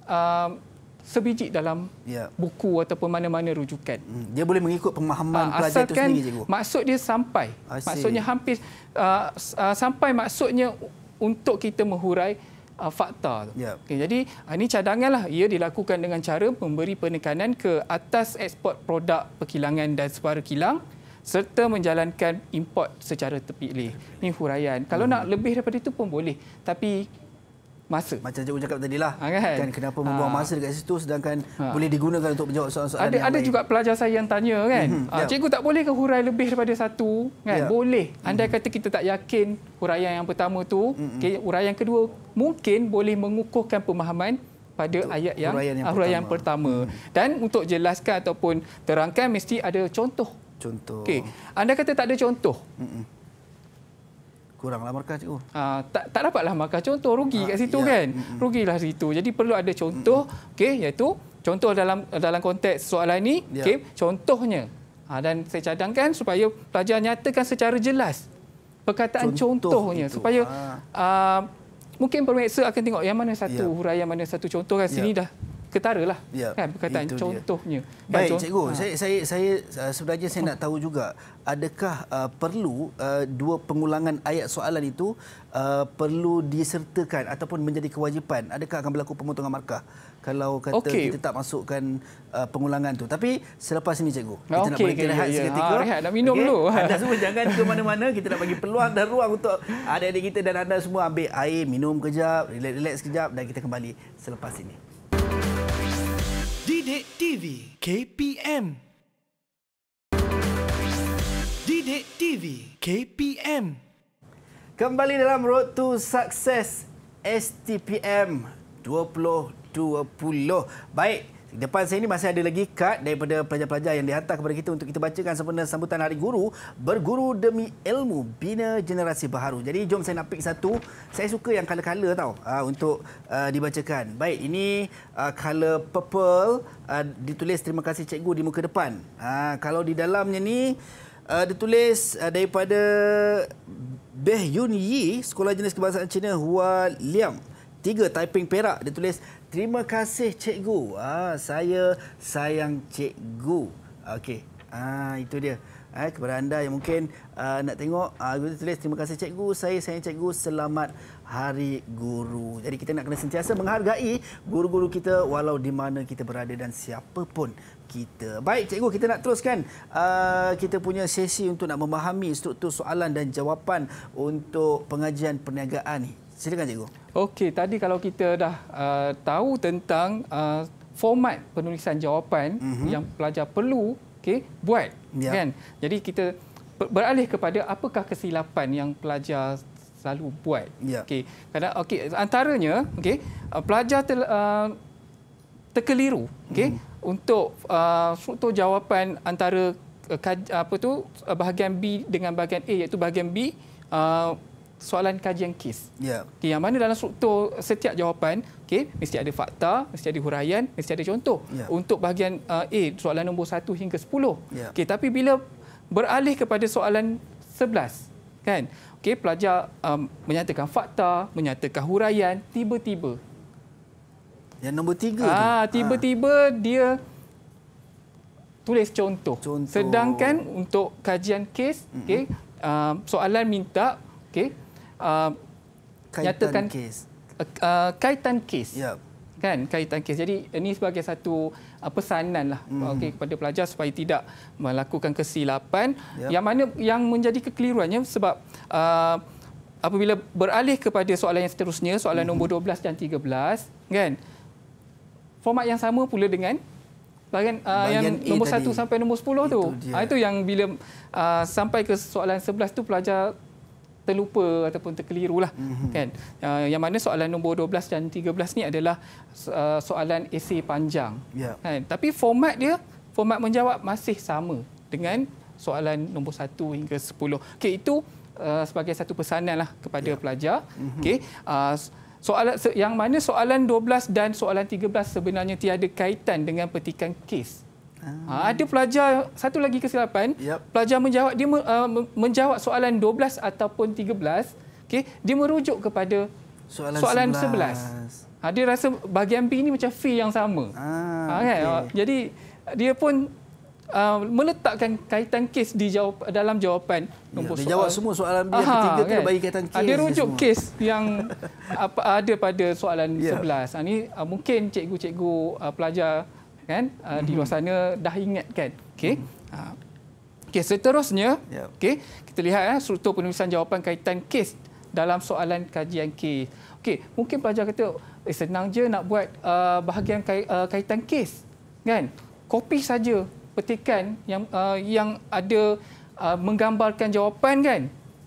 uh, sebiji dalam ya. buku ataupun mana-mana rujukan. Hmm, dia boleh mengikut pemahaman uh, pelajar itu sendiri, cikgu. Maksud dia sampai. Maksudnya hampir uh, uh, sampai maksudnya untuk kita menghurai uh, fakta. Yeah. Okay, jadi uh, ini lah. ia dilakukan dengan cara memberi penekanan ke atas ekspor produk perkilangan dan separa kilang serta menjalankan import secara terpilih. Ini huraian. Kalau hmm. nak lebih daripada itu pun boleh. Tapi masa. Macam cikgu cakap tadi lah. Ha, kan? kan kenapa ha. membuang ha. masa dekat situ sedangkan ha. boleh digunakan untuk menjawab soalan-soalan Ada ada baik. juga pelajar saya yang tanya kan. Mm -hmm. cikgu tak boleh ke hurai lebih daripada satu kan? Yeah. Boleh. Mhm. Andai mm -hmm. kata kita tak yakin huraian yang pertama tu, mm -hmm. okey huraian kedua mungkin boleh mengukuhkan pemahaman pada untuk ayat yang huraian yang, huraian yang pertama. Mm -hmm. Dan untuk jelaskan ataupun terangkan mesti ada contoh. Contoh. Okay, Anda kata tak ada contoh. Mm -hmm kuranglah markah cikgu. Uh, tak tak dapatlah markah contoh rugi uh, kat situ ya. kan. Rugilah situ. Jadi perlu ada contoh okey iaitu contoh dalam dalam konteks soalan ini ya. okey contohnya. Uh, dan saya cadangkan supaya pelajar nyatakan secara jelas perkataan contoh contohnya itu. supaya uh. Uh, mungkin pemeriksa akan tengok yang mana satu ya. huraian mana satu contoh kan sini ya. dah ketaralah yep, ya, kan perkataan contohnya dia. baik kan, contoh, cikgu ha. saya saya saya uh, sebenarnya saya nak tahu juga adakah uh, perlu uh, dua pengulangan ayat soalan itu uh, perlu disertakan ataupun menjadi kewajipan adakah akan berlaku pemotongan markah kalau kata okay. kita tak masukkan uh, pengulangan tu tapi selepas ini cikgu kita okay, nak okay, berehat okay, ya, yeah, seketika ha, rehat nak minum okay. dulu [LAUGHS] anda semua jangan ke mana-mana kita nak bagi peluang dan ruang untuk adik-adik kita dan anda semua ambil air minum kejap relax-relax kejap dan kita kembali selepas ini Didik TV KPM Didik TV KPM Kembali dalam Road to Success STPM 2020. Baik, depan saya ini masih ada lagi kad daripada pelajar-pelajar yang dihantar kepada kita untuk kita bacakan sempena sambutan Hari Guru berguru demi ilmu bina generasi baharu. Jadi jom saya nak pick satu. Saya suka yang kala-kala tau ah, untuk ah, dibacakan. Baik, ini ah, color purple ditulis terima kasih cikgu di muka depan. kalau di dalamnya ni ditulis daripada Beh Yun Yi, Sekolah Jenis Kebangsaan Cina Hua Liang. Tiga Taiping Perak ditulis Terima kasih cikgu. Ah saya sayang cikgu. Okey. Ah itu dia. Ah eh, kepada anda yang mungkin uh, nak tengok ah uh, tulis terima kasih cikgu. Saya sayang cikgu. Selamat hari guru. Jadi kita nak kena sentiasa menghargai guru-guru kita walau di mana kita berada dan siapa pun kita. Baik cikgu kita nak teruskan uh, kita punya sesi untuk nak memahami struktur soalan dan jawapan untuk pengajian perniagaan ni. Silakan cikgu. Okey, tadi kalau kita dah uh, tahu tentang uh, format penulisan jawapan mm -hmm. yang pelajar perlu okay, buat. Yeah. kan? Jadi kita beralih kepada apakah kesilapan yang pelajar selalu buat. Yeah. Okey. Karena okey antaranya okey uh, pelajar ter, uh, terkeliru okey mm. untuk uh, struktur jawapan antara uh, apa tu uh, bahagian B dengan bahagian A iaitu bahagian B uh, soalan kajian kes. Ya. Okay, yang mana dalam struktur setiap jawapan, okay, mesti ada fakta, mesti ada huraian, mesti ada contoh. Ya. Untuk bahagian uh, A, soalan nombor 1 hingga 10. Ya. Okay, tapi bila beralih kepada soalan 11, kan? Okay, pelajar um, menyatakan fakta, menyatakan huraian, tiba-tiba. Yang nombor tiga ah, Tiba-tiba ha. dia tulis contoh. contoh. Sedangkan untuk kajian kes, mm-hmm. okay, um, soalan minta okay, Uh, kaitan nyatakan kes. Uh, uh, kaitan kes. Yep kan kaitan kes. Jadi ini eh, sebagai satu uh, pesanan lah mm. okay, kepada pelajar supaya tidak melakukan kesilapan yep. yang mana yang menjadi kekeliruannya sebab uh, apabila beralih kepada soalan yang seterusnya, soalan mm. nombor 12 dan 13 kan format yang sama pula dengan bahagian, uh, bahagian yang A nombor tadi. 1 sampai nombor 10 itu tu. Ha, ah, itu yang bila uh, sampai ke soalan 11 tu pelajar terlupa ataupun terkeliru lah mm-hmm. kan uh, yang mana soalan nombor 12 dan 13 ni adalah uh, soalan esei panjang yeah. kan tapi format dia format menjawab masih sama dengan soalan nombor 1 hingga 10 Okay, itu uh, sebagai satu pesanan lah kepada yeah. pelajar mm-hmm. okey uh, soalan yang mana soalan 12 dan soalan 13 sebenarnya tiada kaitan dengan petikan kes Ha, ada pelajar satu lagi kesilapan. Yep. Pelajar menjawab dia uh, menjawab soalan 12 ataupun 13, okay dia merujuk kepada soalan, soalan 11. 11. Ha, dia rasa bahagian B ini macam fee yang sama. Ah, ha, kan? okay. Jadi dia pun uh, meletakkan kaitan kes di jawab dalam jawapan ya, nombor ya, dia jawab semua soalan B Aha, yang ketiga kan? tu bagi kaitan kes. Dia rujuk semua. kes yang apa [LAUGHS] ada pada soalan yeah. 11. Ha ni uh, mungkin cikgu-cikgu uh, pelajar kan uh, mm-hmm. di luar mm-hmm. sana dah ingatkan okey mm-hmm. Ah. okey seterusnya yep. Ya. okey kita lihat eh, struktur penulisan jawapan kaitan kes dalam soalan kajian kes okey mungkin pelajar kata eh, senang je nak buat uh, bahagian kait, uh, kaitan kes kan kopi saja petikan yang uh, yang ada uh, menggambarkan jawapan kan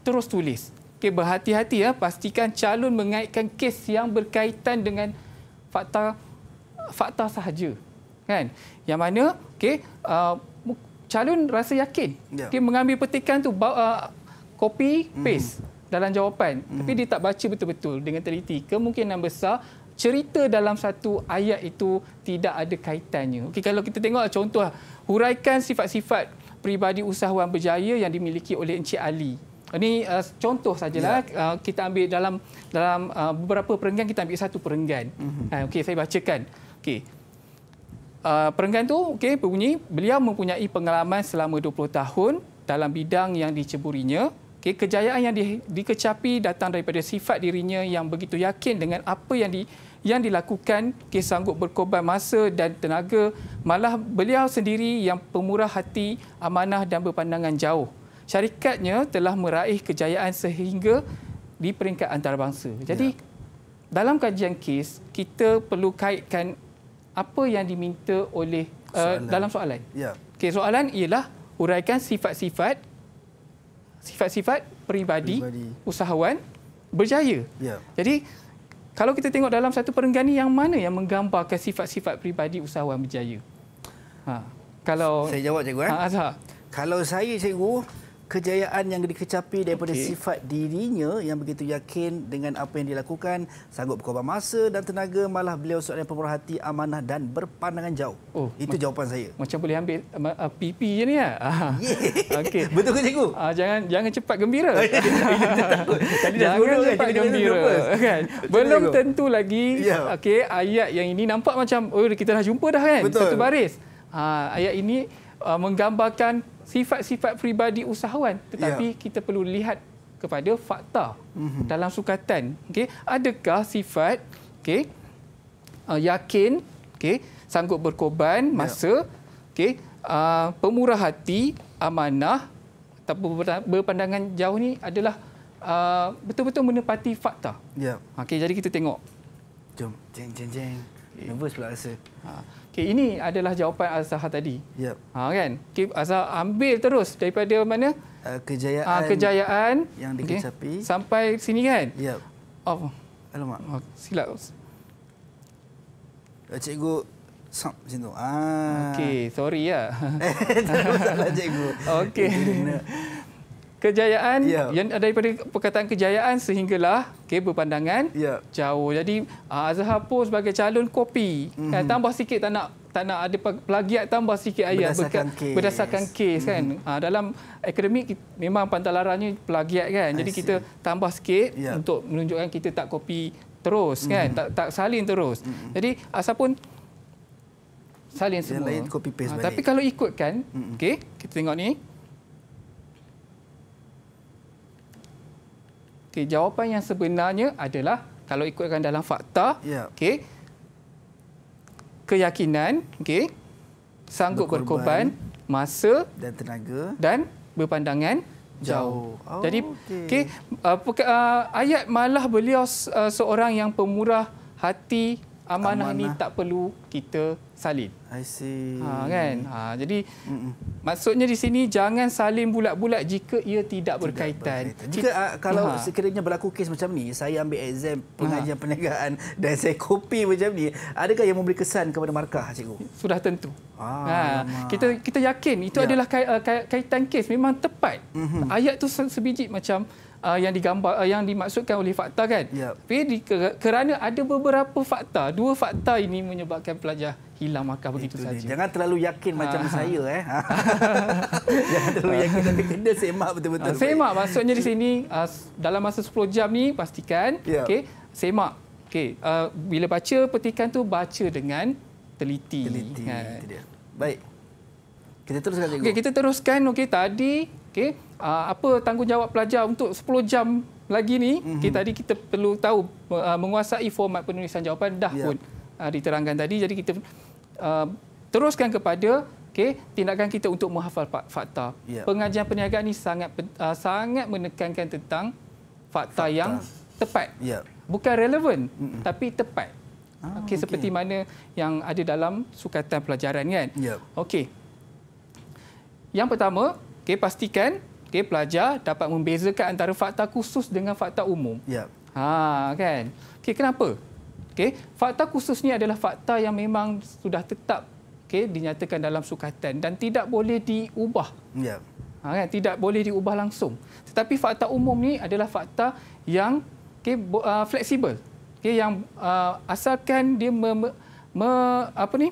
terus tulis okey berhati-hati ya pastikan calon mengaitkan kes yang berkaitan dengan fakta fakta sahaja kan yang mana okey uh, calon rasa yakin yeah. dia mengambil petikan tu uh, copy hmm. paste mm. dalam jawapan mm. tapi dia tak baca betul-betul dengan teliti kemungkinan besar cerita dalam satu ayat itu tidak ada kaitannya okey kalau kita tengok contoh huraikan sifat-sifat peribadi usahawan berjaya yang dimiliki oleh Encik Ali ini uh, contoh sajalah yeah. uh, kita ambil dalam dalam uh, beberapa perenggan kita ambil satu perenggan mm-hmm. uh, ha, okey saya bacakan okey Ah, perenggan itu, okay, berbunyi beliau mempunyai pengalaman selama 20 tahun dalam bidang yang diceburinya okey kejayaan yang di, dikecapi datang daripada sifat dirinya yang begitu yakin dengan apa yang di yang dilakukan okey sanggup berkorban masa dan tenaga malah beliau sendiri yang pemurah hati amanah dan berpandangan jauh syarikatnya telah meraih kejayaan sehingga di peringkat antarabangsa jadi ya. dalam kajian kes kita perlu kaitkan apa yang diminta oleh uh, soalan. dalam soalan. Ya. Okay, soalan ialah uraikan sifat-sifat sifat-sifat peribadi, peribadi usahawan berjaya. Ya. Jadi kalau kita tengok dalam satu perenggan ini, yang mana yang menggambarkan sifat-sifat peribadi usahawan berjaya? Ha. Kalau saya jawab cikgu eh. Ha, kalau saya cikgu, kejayaan yang dikecapi daripada okay. sifat dirinya yang begitu yakin dengan apa yang dilakukan sanggup berkorban masa dan tenaga malah beliau seorang pemurah amanah dan berpandangan jauh oh, itu jawapan saya macam boleh ambil uh, ah, PP je ni [LAUGHS] ya okey betul ke cikgu uh, jangan jangan cepat gembira [LAUGHS] [LAUGHS] tadi dah guru kan cepat gembira kan belum tentu lagi ya. okey ayat yang ini nampak macam oh kita dah jumpa dah kan betul. satu baris ha, ayat ini uh, menggambarkan sifat-sifat peribadi usahawan tetapi yeah. kita perlu lihat kepada fakta mm-hmm. dalam sukatan okey adakah sifat okey uh, yakin okey sanggup berkorban ya. masa yeah. okey uh, pemurah hati amanah atau berpandangan jauh ni adalah uh, betul-betul menepati fakta yeah. okey jadi kita tengok jom jeng jeng jeng okay. nervous pula rasa ha Okey, ini adalah jawapan Azhar tadi. Ya. Yep. Ha kan? Okay, Azhar ambil terus daripada mana? Uh, kejayaan. Ha, kejayaan yang dikecapi. Okay. Sampai sini kan? Ya. Yep. Oh. Alamak. Oh, silap. Eh, cikgu sam macam tu. Ah. Okey, sorry ya. Teruslah [LAUGHS] eh, cikgu. [LAUGHS] Okey kejayaan yeah. yang daripada perkataan kejayaan sehinggalah kabel pandangan yeah. jauh. Jadi uh, Azhar pun sebagai calon kopi mm-hmm. kan tambah sikit tak nak tak nak ada plagiat tambah sikit ayat berdasarkan beka- kes, berdasarkan kes mm-hmm. kan. Uh, dalam akademik memang pantalarannya plagiat kan. Jadi kita tambah sikit yeah. untuk menunjukkan kita tak kopi terus mm-hmm. kan. Tak tak salin terus. Mm-hmm. Jadi Azhar pun salin semua. lain ha, Tapi kalau ikutkan, mm-hmm. okey, kita tengok ni. Okey, jawapan yang sebenarnya adalah kalau ikutkan dalam fakta, yeah. okey. Keyakinan, okey. Sanggup berkorban, berkorban masa dan tenaga dan berpandangan jauh. jauh. Oh, Jadi, okey, okay, uh, uh, ayat malah beliau uh, seorang yang pemurah hati amanah, amanah. ni tak perlu kita salin. I see. Ha, kan? Ha, jadi Mm-mm. maksudnya di sini jangan salin bulat-bulat jika ia tidak berkaitan. Tidak berkaitan. Jika C- ah, kalau ha. sekiranya berlaku kes macam ni, saya ambil exam ha. pengajian ha. perniagaan [LAUGHS] dan saya kopi macam ni, adakah yang memberi kesan kepada markah cikgu? Sudah tentu. Ah, ha, ha. kita kita yakin itu ya. adalah ah, kaitan kes memang tepat. Mm-hmm. Ayat tu sebijik macam uh, yang digambar uh, yang dimaksudkan oleh fakta kan. Yep. Tapi di, kerana ada beberapa fakta, dua fakta ini menyebabkan pelajar hilang markah begitu saja. Jangan terlalu yakin macam uh. saya eh. [LAUGHS] [LAUGHS] Jangan terlalu yakin tapi kena semak betul-betul. Uh, semak baik. maksudnya di sini uh, dalam masa 10 jam ni pastikan yep. Ya. okey semak. Okey, uh, bila baca petikan tu baca dengan teliti. Teliti. Kan. Baik. Kita teruskan. Okey, kita teruskan. Okey, tadi okey uh, apa tanggungjawab pelajar untuk 10 jam lagi ni mm-hmm. kita tadi kita perlu tahu uh, menguasai format penulisan jawapan dah yeah. pun uh, diterangkan tadi jadi kita uh, teruskan kepada okay, tindakan kita untuk menghafal fakta yeah. pengajian perniagaan ni sangat uh, sangat menekankan tentang fakta, fakta. yang tepat yeah. bukan relevan tapi tepat ah, okay. seperti mana yang ada dalam sukatan pelajaran kan yeah. okey yang pertama okay pastikan okay, pelajar dapat membezakan antara fakta khusus dengan fakta umum. Ya. Ha, kan? Okay, kenapa? Okay, fakta khusus ni adalah fakta yang memang sudah tetap okay, dinyatakan dalam sukatan dan tidak boleh diubah. Ya. Ha, kan? Tidak boleh diubah langsung. Tetapi fakta umum ni adalah fakta yang okay, uh, ah, fleksibel. Okay, yang uh, asalkan dia me- me- me- apa ni?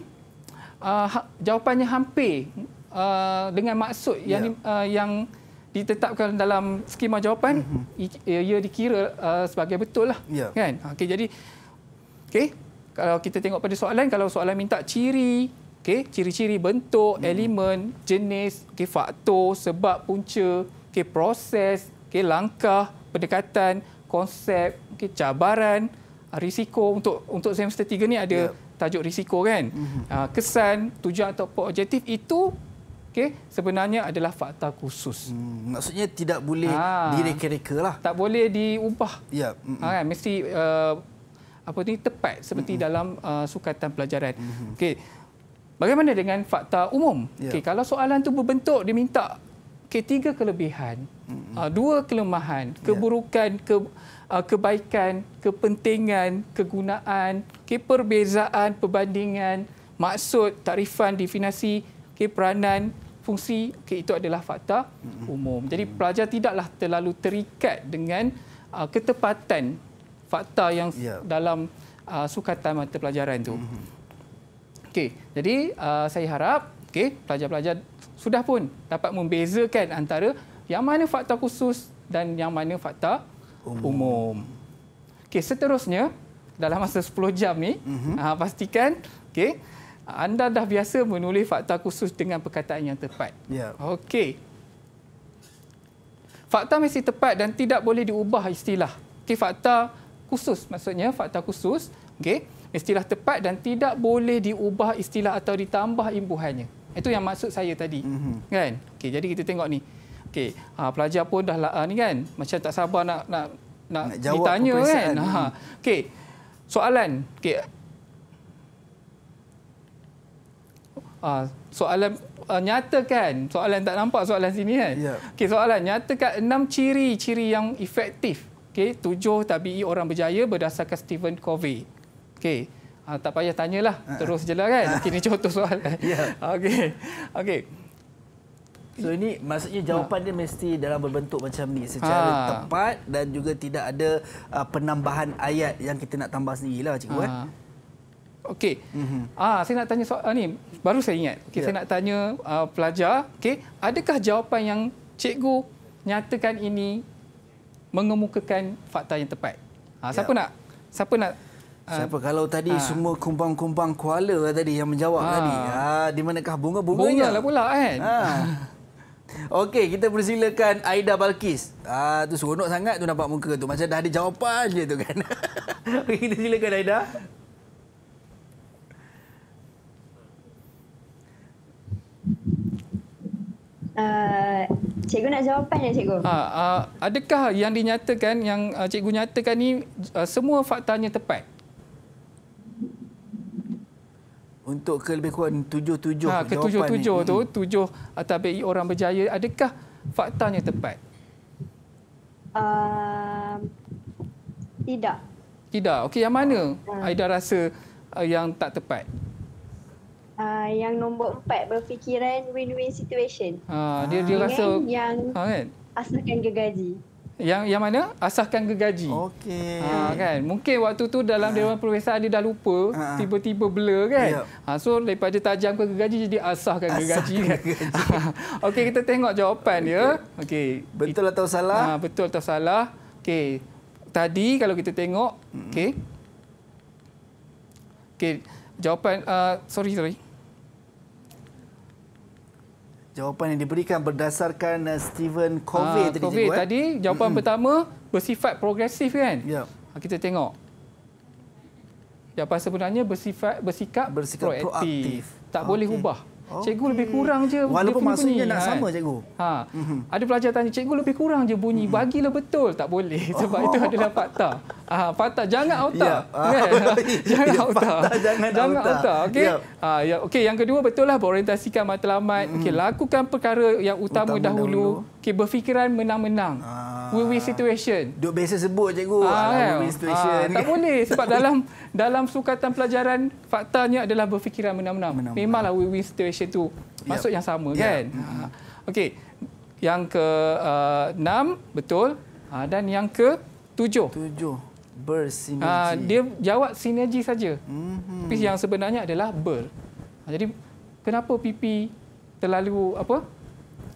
Uh, jawapannya hampir uh, dengan maksud yang ya. uh, yang ditetapkan dalam skema jawapan mm-hmm. ia dikira uh, sebagai betul lah yeah. kan ha, okey jadi okey kalau kita tengok pada soalan kalau soalan minta ciri okey ciri-ciri bentuk mm elemen jenis okey faktor sebab punca okey proses okey langkah pendekatan konsep okey cabaran uh, risiko untuk untuk semester 3 ni ada yeah. tajuk risiko kan mm-hmm. kesan tujuan atau objektif itu okey sebenarnya adalah fakta khusus hmm, maksudnya tidak boleh ha. direka-reka lah tak boleh diubah ya ha, kan? mesti uh, apa ni tepat seperti Mm-mm. dalam uh, sukatan pelajaran mm-hmm. okey bagaimana dengan fakta umum ya. okey kalau soalan tu berbentuk diminta ketiga okay, tiga kelebihan uh, dua kelemahan ya. keburukan ke uh, kebaikan kepentingan kegunaan okay, perbandingan maksud tarifan definisi okay, peranan fungsi okay, itu adalah fakta umum. Jadi pelajar tidaklah terlalu terikat dengan uh, ketepatan fakta yang yeah. dalam uh, sukatan mata pelajaran itu. Mhm. Okay, jadi uh, saya harap okay, pelajar-pelajar sudah pun dapat membezakan antara yang mana fakta khusus dan yang mana fakta umum. umum. Okay, seterusnya dalam masa 10 jam ni mm-hmm. uh, pastikan okay, anda dah biasa menulis fakta khusus dengan perkataan yang tepat. Ya. Okey. Fakta mesti tepat dan tidak boleh diubah istilah. Okey, fakta khusus maksudnya fakta khusus, okey. Istilah tepat dan tidak boleh diubah istilah atau ditambah imbuhannya. Itu yang maksud saya tadi. Mm-hmm. Kan? Okey, jadi kita tengok ni. Okey, ha, pelajar pun dah lah, ni kan, macam tak sabar nak nak nak, nak ditanya kan. Ha. Okey. Soalan, okey, Ah, soalan uh, ah, nyatakan, soalan tak nampak soalan sini kan. Yeah. Okey, soalan nyatakan enam ciri-ciri yang efektif. Okey, tujuh tabii orang berjaya berdasarkan Stephen Covey. Okey. Ah, tak payah tanyalah, ha, ha. terus jelah kan. Okey, ha. ni contoh soalan. [LAUGHS] Yeah. Okey. Okey. So ini maksudnya jawapan dia mesti dalam berbentuk macam ni secara ha. tepat dan juga tidak ada uh, penambahan ayat yang kita nak tambah sendirilah cikgu ha. eh. Okey. Mm-hmm. Ah, saya nak tanya soalan ah, ni. Baru saya ingat. Okay, yeah. Saya nak tanya uh, pelajar. Okey. Adakah jawapan yang cikgu nyatakan ini mengemukakan fakta yang tepat? Ha, siapa yeah. nak? Siapa nak? Siapa uh, kalau tadi uh, semua kumbang-kumbang Kuala tadi yang menjawab uh, tadi. Ha, di manakah bunga-bunganya? Bunga lah pula kan. Ha. [LAUGHS] Okey, kita persilakan Aida Balkis. Ah, tu seronok sangat tu nampak muka tu. Macam dah ada jawapan je tu kan. [LAUGHS] Okey, kita silakan Aida. Uh, cikgu nak jawapan ya cikgu? Ha, uh, adakah yang dinyatakan, yang uh, cikgu nyatakan ni uh, semua faktanya tepat? Untuk ke lebih kurang tujuh-tujuh ha, jawapan tujuh -tujuh ni. Tujuh-tujuh tu, hmm. tujuh tabi'i orang berjaya, adakah faktanya tepat? Uh, tidak. Tidak. Okey, yang mana uh. Aida rasa yang tak tepat? Ah, yang nombor empat berfikiran win-win situation. Ha, dia dia ah, rasa yang ha, kan? asalkan gegaji. Yang yang mana? Asalkan gegaji. Okey. Ha, kan? Mungkin waktu tu dalam Dewan Perwisaan dia dah lupa, ha. tiba-tiba blur kan? Yep. Ha, so, daripada tajam ke gegaji, jadi asahkan, asahkan gegaji. Kan? gegaji. [LAUGHS] Okey, kita tengok jawapan dia. Okay. Betul atau salah? Ha, betul atau salah. Okey. Tadi kalau kita tengok, okey. Okey, jawapan, uh, sorry, sorry. Jawapan yang diberikan berdasarkan uh, Stephen ah, Covey uh, tadi. Covey cikgu, eh? tadi, eh? jawapan mm-hmm. pertama bersifat progresif kan? Ya. Yeah. Kita tengok. Jawapan sebenarnya bersifat bersikap, bersikap proaktif. proaktif. Tak okay. boleh ubah. Okay. Cikgu lebih kurang je Walaupun punya bunyi. Walaupun maksudnya nak ha. sama, cikgu. Ha. Mhm. Ada pelajar tanya, cikgu lebih kurang je bunyi. Mhm. Bagilah betul. Tak boleh. [LAUGHS] Sebab oh. itu adalah fakta. Ha. Fakta. Jangan auto. Yeah. Kan? jangan yeah, otak. Jangan, jangan otak. Okey Okay? Ya. Yeah. Ha. Ya. Okay. Yang kedua, betul lah. Berorientasikan matlamat. Okay. Mhm. Lakukan perkara yang utama, utama dahulu. dahulu. Okay. Berfikiran menang-menang. Ah win-win situation. Duk biasa sebut cikgu. Ah, ah, kan? win-win situation. Ah, tak boleh sebab [LAUGHS] dalam dalam sukatan pelajaran faktanya adalah berfikiran menang-menang. menang-menang. Memanglah win-win situation tu. Maksud yep. yang sama yep. kan? Hmm. Ah, okey. Yang ke uh, enam betul. Ah, dan yang ke tujuh. Tujuh. Bersinergi. Ah, dia jawab sinergi saja. Mm-hmm. Tapi yang sebenarnya adalah ber. Ah, jadi kenapa PP terlalu apa?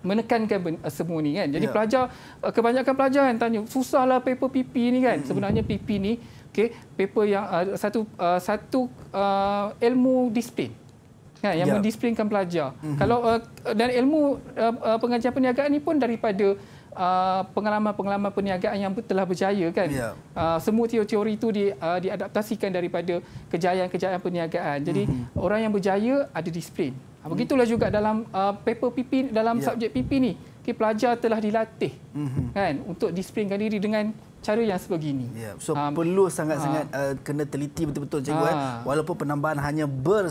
menekankan eh, semua ni kan. Jadi ya. pelajar eh, kebanyakan pelajar yang tanya susahlah paper PP ni kan. Hmm. Sebenarnya PP ni okey paper yang uh, satu uh, satu uh, ilmu disiplin kan yang ya. mendisiplinkan pelajar. Hmm. Kalau uh, dan ilmu uh, pengajian perniagaan ni pun daripada Uh, pengalaman-pengalaman perniagaan yang telah berjaya kan yeah. Ya. uh, semua teori-teori itu di, uh, diadaptasikan daripada kejayaan-kejayaan perniagaan jadi hmm orang yang berjaya ada disiplin Hmm. Begitulah juga dalam uh, paper PP dalam ya. subjek PP ni. Okay, pelajar telah dilatih hmm. kan untuk disiplinkan diri dengan cara yang sebegini. Ya, so um, perlu sangat-sangat uh, kena teliti betul-betul cikgu uh, eh. Walaupun penambahan hanya ber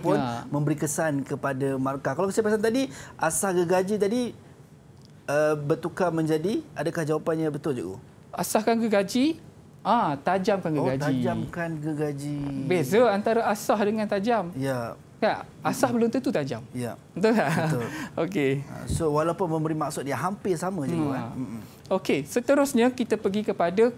pun uh, memberi kesan kepada markah. Kalau saya pesan tadi asah gegaji tadi uh, bertukar menjadi adakah jawapannya betul cikgu? Asahkan gegaji Ah, tajamkan gergaji. Oh, tajamkan gergaji. Beza antara asah dengan tajam. Ya. Kak, ya, asah belum tentu tajam. Ya. Betul tak? Betul. [LAUGHS] Okey. Ha, so walaupun memberi maksud dia hampir sama hmm. juga. Kan? Hmm, hmm. Okey, seterusnya kita pergi kepada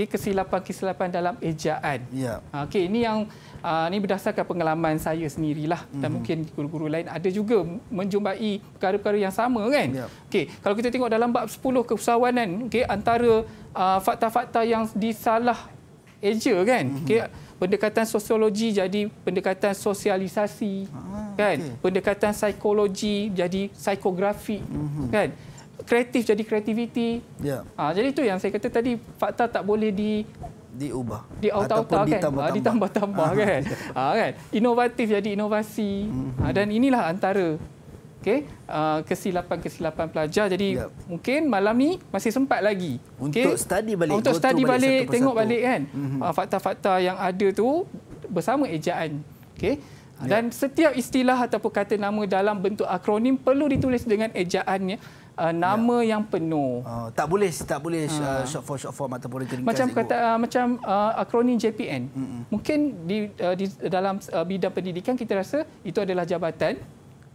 kesilapan-kesilapan dalam ejaan. Ya. Ha, okey, ini yang uh, ini berdasarkan pengalaman saya sendirilah dan hmm. mungkin guru-guru lain ada juga menjumpai perkara-perkara yang sama kan? Ya. Okey, kalau kita tengok dalam bab 10 keusahawanan, okey antara uh, fakta-fakta yang disalah eja kan? Hmm. Okey, pendekatan sosiologi jadi pendekatan sosialisasi ah, kan okay. pendekatan psikologi jadi psikografi mm-hmm. kan kreatif jadi kreativiti yeah. Ya. ha, jadi itu yang saya kata tadi fakta tak boleh di diubah di auto auto kan ditambah-tambah ah, ah. kan ha, kan inovatif jadi inovasi mm-hmm. ha, dan inilah antara okay, uh, kesilapan-kesilapan pelajar. Jadi yep. Ya. mungkin malam ni masih sempat lagi. Untuk okay. study balik. Untuk study balik, balik satu tengok satu. balik kan mm-hmm. uh, fakta-fakta yang ada tu bersama ejaan. Okay. Ya. Dan setiap istilah ataupun kata nama dalam bentuk akronim perlu ditulis dengan ejaannya. Uh, nama ya. yang penuh. Uh, tak boleh tak boleh ha. uh, short form short form ataupun ringkas. Macam kata uh, macam uh, akronim JPN. Mm-mm. Mungkin di, uh, di dalam uh, bidang pendidikan kita rasa itu adalah jabatan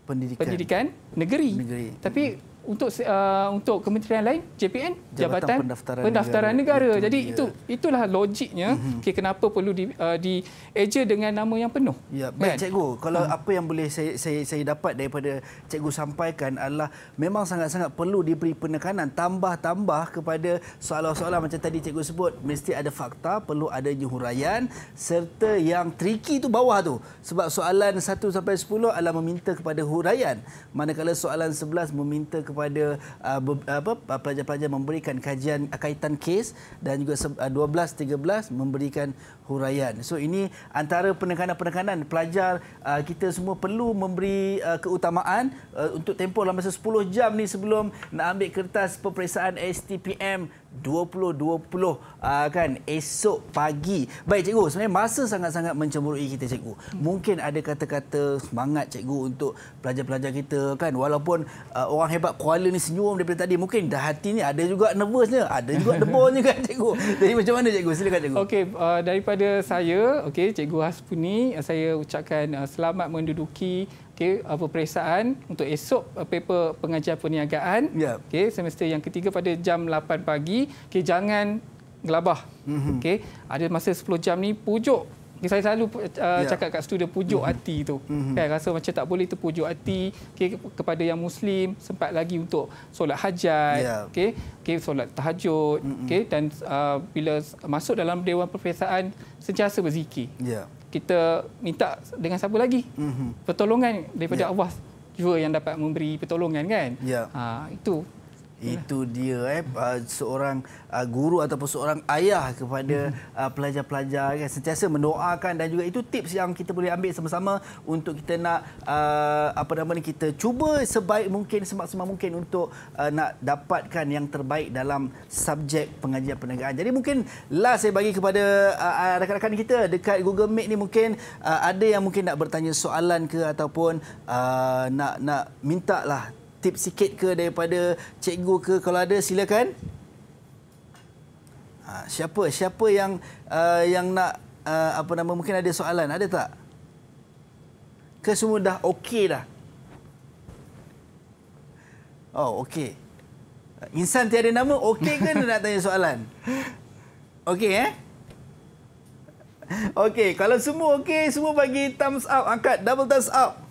pendidikan, pendidikan negeri. negeri. Tapi untuk uh, untuk kementerian lain JPN jabatan, jabatan pendaftaran, pendaftaran negara, negara. jadi dia. itu itulah logiknya mm-hmm. okay, kenapa perlu di uh, di eja dengan nama yang penuh ya baik kan? cikgu kalau hmm. apa yang boleh saya saya saya dapat daripada cikgu sampaikan adalah memang sangat-sangat perlu diberi penekanan tambah-tambah kepada soalan-soalan macam tadi cikgu sebut mesti ada fakta perlu ada huraian serta yang tricky tu bawah tu sebab soalan 1 sampai 10 adalah meminta kepada huraian manakala soalan 11 meminta kepada kepada uh, apa uh, pelajar-pelajar memberikan kajian uh, kaitan kes dan juga 12 13 memberikan huraian. So ini antara penekanan-penekanan pelajar kita semua perlu memberi keutamaan untuk tempoh dalam masa 10 jam ni sebelum nak ambil kertas peperiksaan STPM 2020 uh, ah, kan esok pagi. Baik cikgu, sebenarnya masa sangat-sangat mencemburui kita cikgu. Mungkin ada kata-kata semangat cikgu untuk pelajar-pelajar kita kan walaupun uh, orang hebat Kuala ni senyum daripada tadi. Mungkin dah hati ni ada juga nervousnya, ada juga [LAUGHS] debolnya kan cikgu. Jadi macam mana cikgu? Silakan cikgu. Okey, uh, daripada saya, okey cikgu Haspuni, saya ucapkan uh, selamat menduduki okey apa periksaan untuk esok uh, paper pengajian perniagaan yeah. okey semester yang ketiga pada jam 8 pagi okey jangan gelabah mm-hmm. okey ada masa 10 jam ni pujuk okay, saya selalu uh, yeah. cakap kat studio pujuk mm-hmm. hati tu mm-hmm. kan rasa macam tak boleh tu pujuk hati okey kepada yang muslim sempat lagi untuk solat hajat yeah. okey okey solat tahajud mm-hmm. okey dan uh, bila masuk dalam dewan perperiksaan sentiasa berzikir yeah kita minta dengan siapa lagi? Mm-hmm. Pertolongan daripada yeah. Allah jua yang dapat memberi pertolongan kan? Yeah. Ya. Ha, itu itu dia eh ah, seorang ah, guru ataupun seorang ayah kepada [LAUGHS] ah, pelajar-pelajar kan sentiasa mendoakan dan juga itu tips yang kita boleh ambil sama-sama untuk kita nak apa namanya kita cuba sebaik mungkin semaksimal mungkin untuk nak dapatkan yang terbaik dalam subjek pengajian perniagaan. Jadi mungkin last saya bagi kepada rakan-rakan kita dekat Google Meet ni mungkin ada yang mungkin nak bertanya soalan ke ataupun nak nak lah tip sikit ke daripada cikgu ke kalau ada silakan. Ha, siapa siapa yang uh, yang nak uh, apa nama mungkin ada soalan ada tak? Ke semua dah okey dah. Oh okey. Insan tiada nama okey ke nak tanya soalan? Okey eh? Okey, kalau semua okey, semua bagi thumbs up, angkat double thumbs up.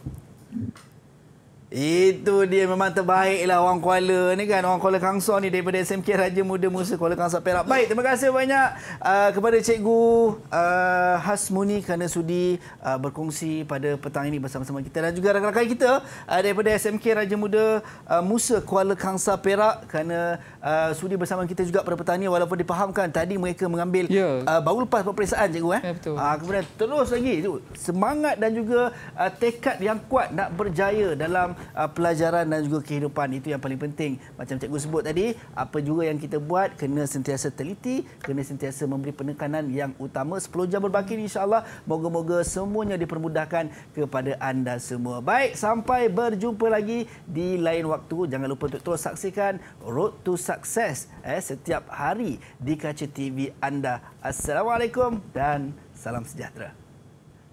Itu dia memang terbaiklah orang Kuala ni kan. Orang Kuala Kangsor ni daripada SMK Raja Muda Musa Kuala kangsa Perak. Baik, terima kasih banyak uh, kepada Cikgu uh, Hasmuni kerana sudi uh, berkongsi pada petang ini bersama-sama kita. Dan juga rakan-rakan kita uh, daripada SMK Raja Muda uh, Musa Kuala kangsa Perak kerana uh, sudi bersama kita juga pada petang ini walaupun dipahamkan tadi mereka mengambil yeah. uh, baru lepas peperiksaan Cikgu. Eh? Yeah, ya, uh, kemudian terus lagi. Semangat dan juga uh, tekad yang kuat nak berjaya dalam uh, pelajaran dan juga kehidupan itu yang paling penting macam cikgu sebut tadi apa juga yang kita buat kena sentiasa teliti kena sentiasa memberi penekanan yang utama 10 jam berbakti insyaallah moga-moga semuanya dipermudahkan kepada anda semua baik sampai berjumpa lagi di lain waktu jangan lupa untuk terus saksikan road to success eh setiap hari di kaca TV anda assalamualaikum dan salam sejahtera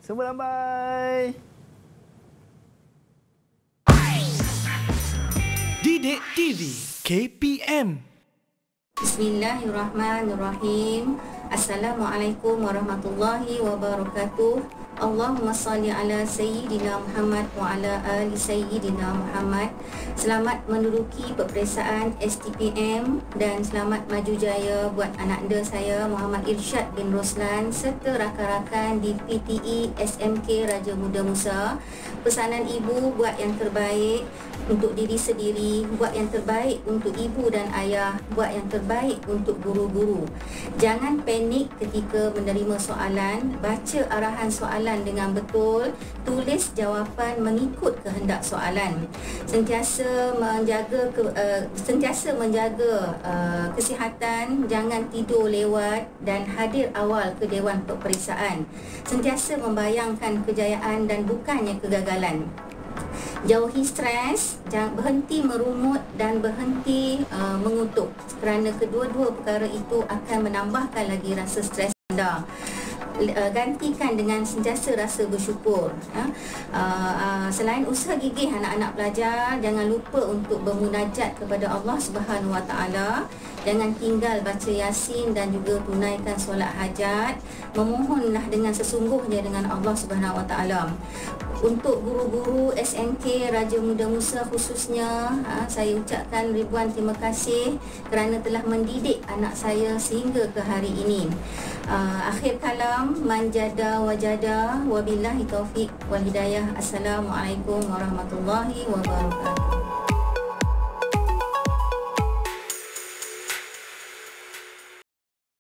semua lambai. bye Sidik TV KPM Bismillahirrahmanirrahim Assalamualaikum warahmatullahi wabarakatuh Allahumma salli ala Sayyidina Muhammad wa ala ali Sayyidina Muhammad Selamat menduduki peperiksaan STPM dan selamat maju jaya buat anak anda saya Muhammad Irsyad bin Roslan serta rakan-rakan di PTE SMK Raja Muda Musa Pesanan ibu buat yang terbaik untuk diri sendiri, buat yang terbaik untuk ibu dan ayah, buat yang terbaik untuk guru-guru. Jangan panik ketika menerima soalan, baca arahan soalan dengan betul, tulis jawapan mengikut kehendak soalan. Sentiasa menjaga ke, uh, sentiasa menjaga uh, kesihatan, jangan tidur lewat dan hadir awal ke dewan peperiksaan. Sentiasa membayangkan kejayaan dan bukannya kegagalan. Jauhi stres, jangan berhenti merumut dan berhenti uh, mengutuk kerana kedua-dua perkara itu akan menambahkan lagi rasa stres anda. Uh, gantikan dengan sentiasa rasa bersyukur. Ya. Uh, uh, selain usaha gigih anak-anak pelajar, jangan lupa untuk bermunajat kepada Allah Subhanahu Wa Taala. Jangan tinggal baca yasin dan juga tunaikan solat hajat. Memohonlah dengan sesungguhnya dengan Allah Subhanahu Wa Taala. Untuk guru-guru SNK Raja Muda Musa khususnya, ha, saya ucapkan ribuan terima kasih kerana telah mendidik anak saya sehingga ke hari ini. Ha, akhir kalam, manjada wajada, wabillahi taufik wal hidayah. Assalamualaikum warahmatullahi wabarakatuh.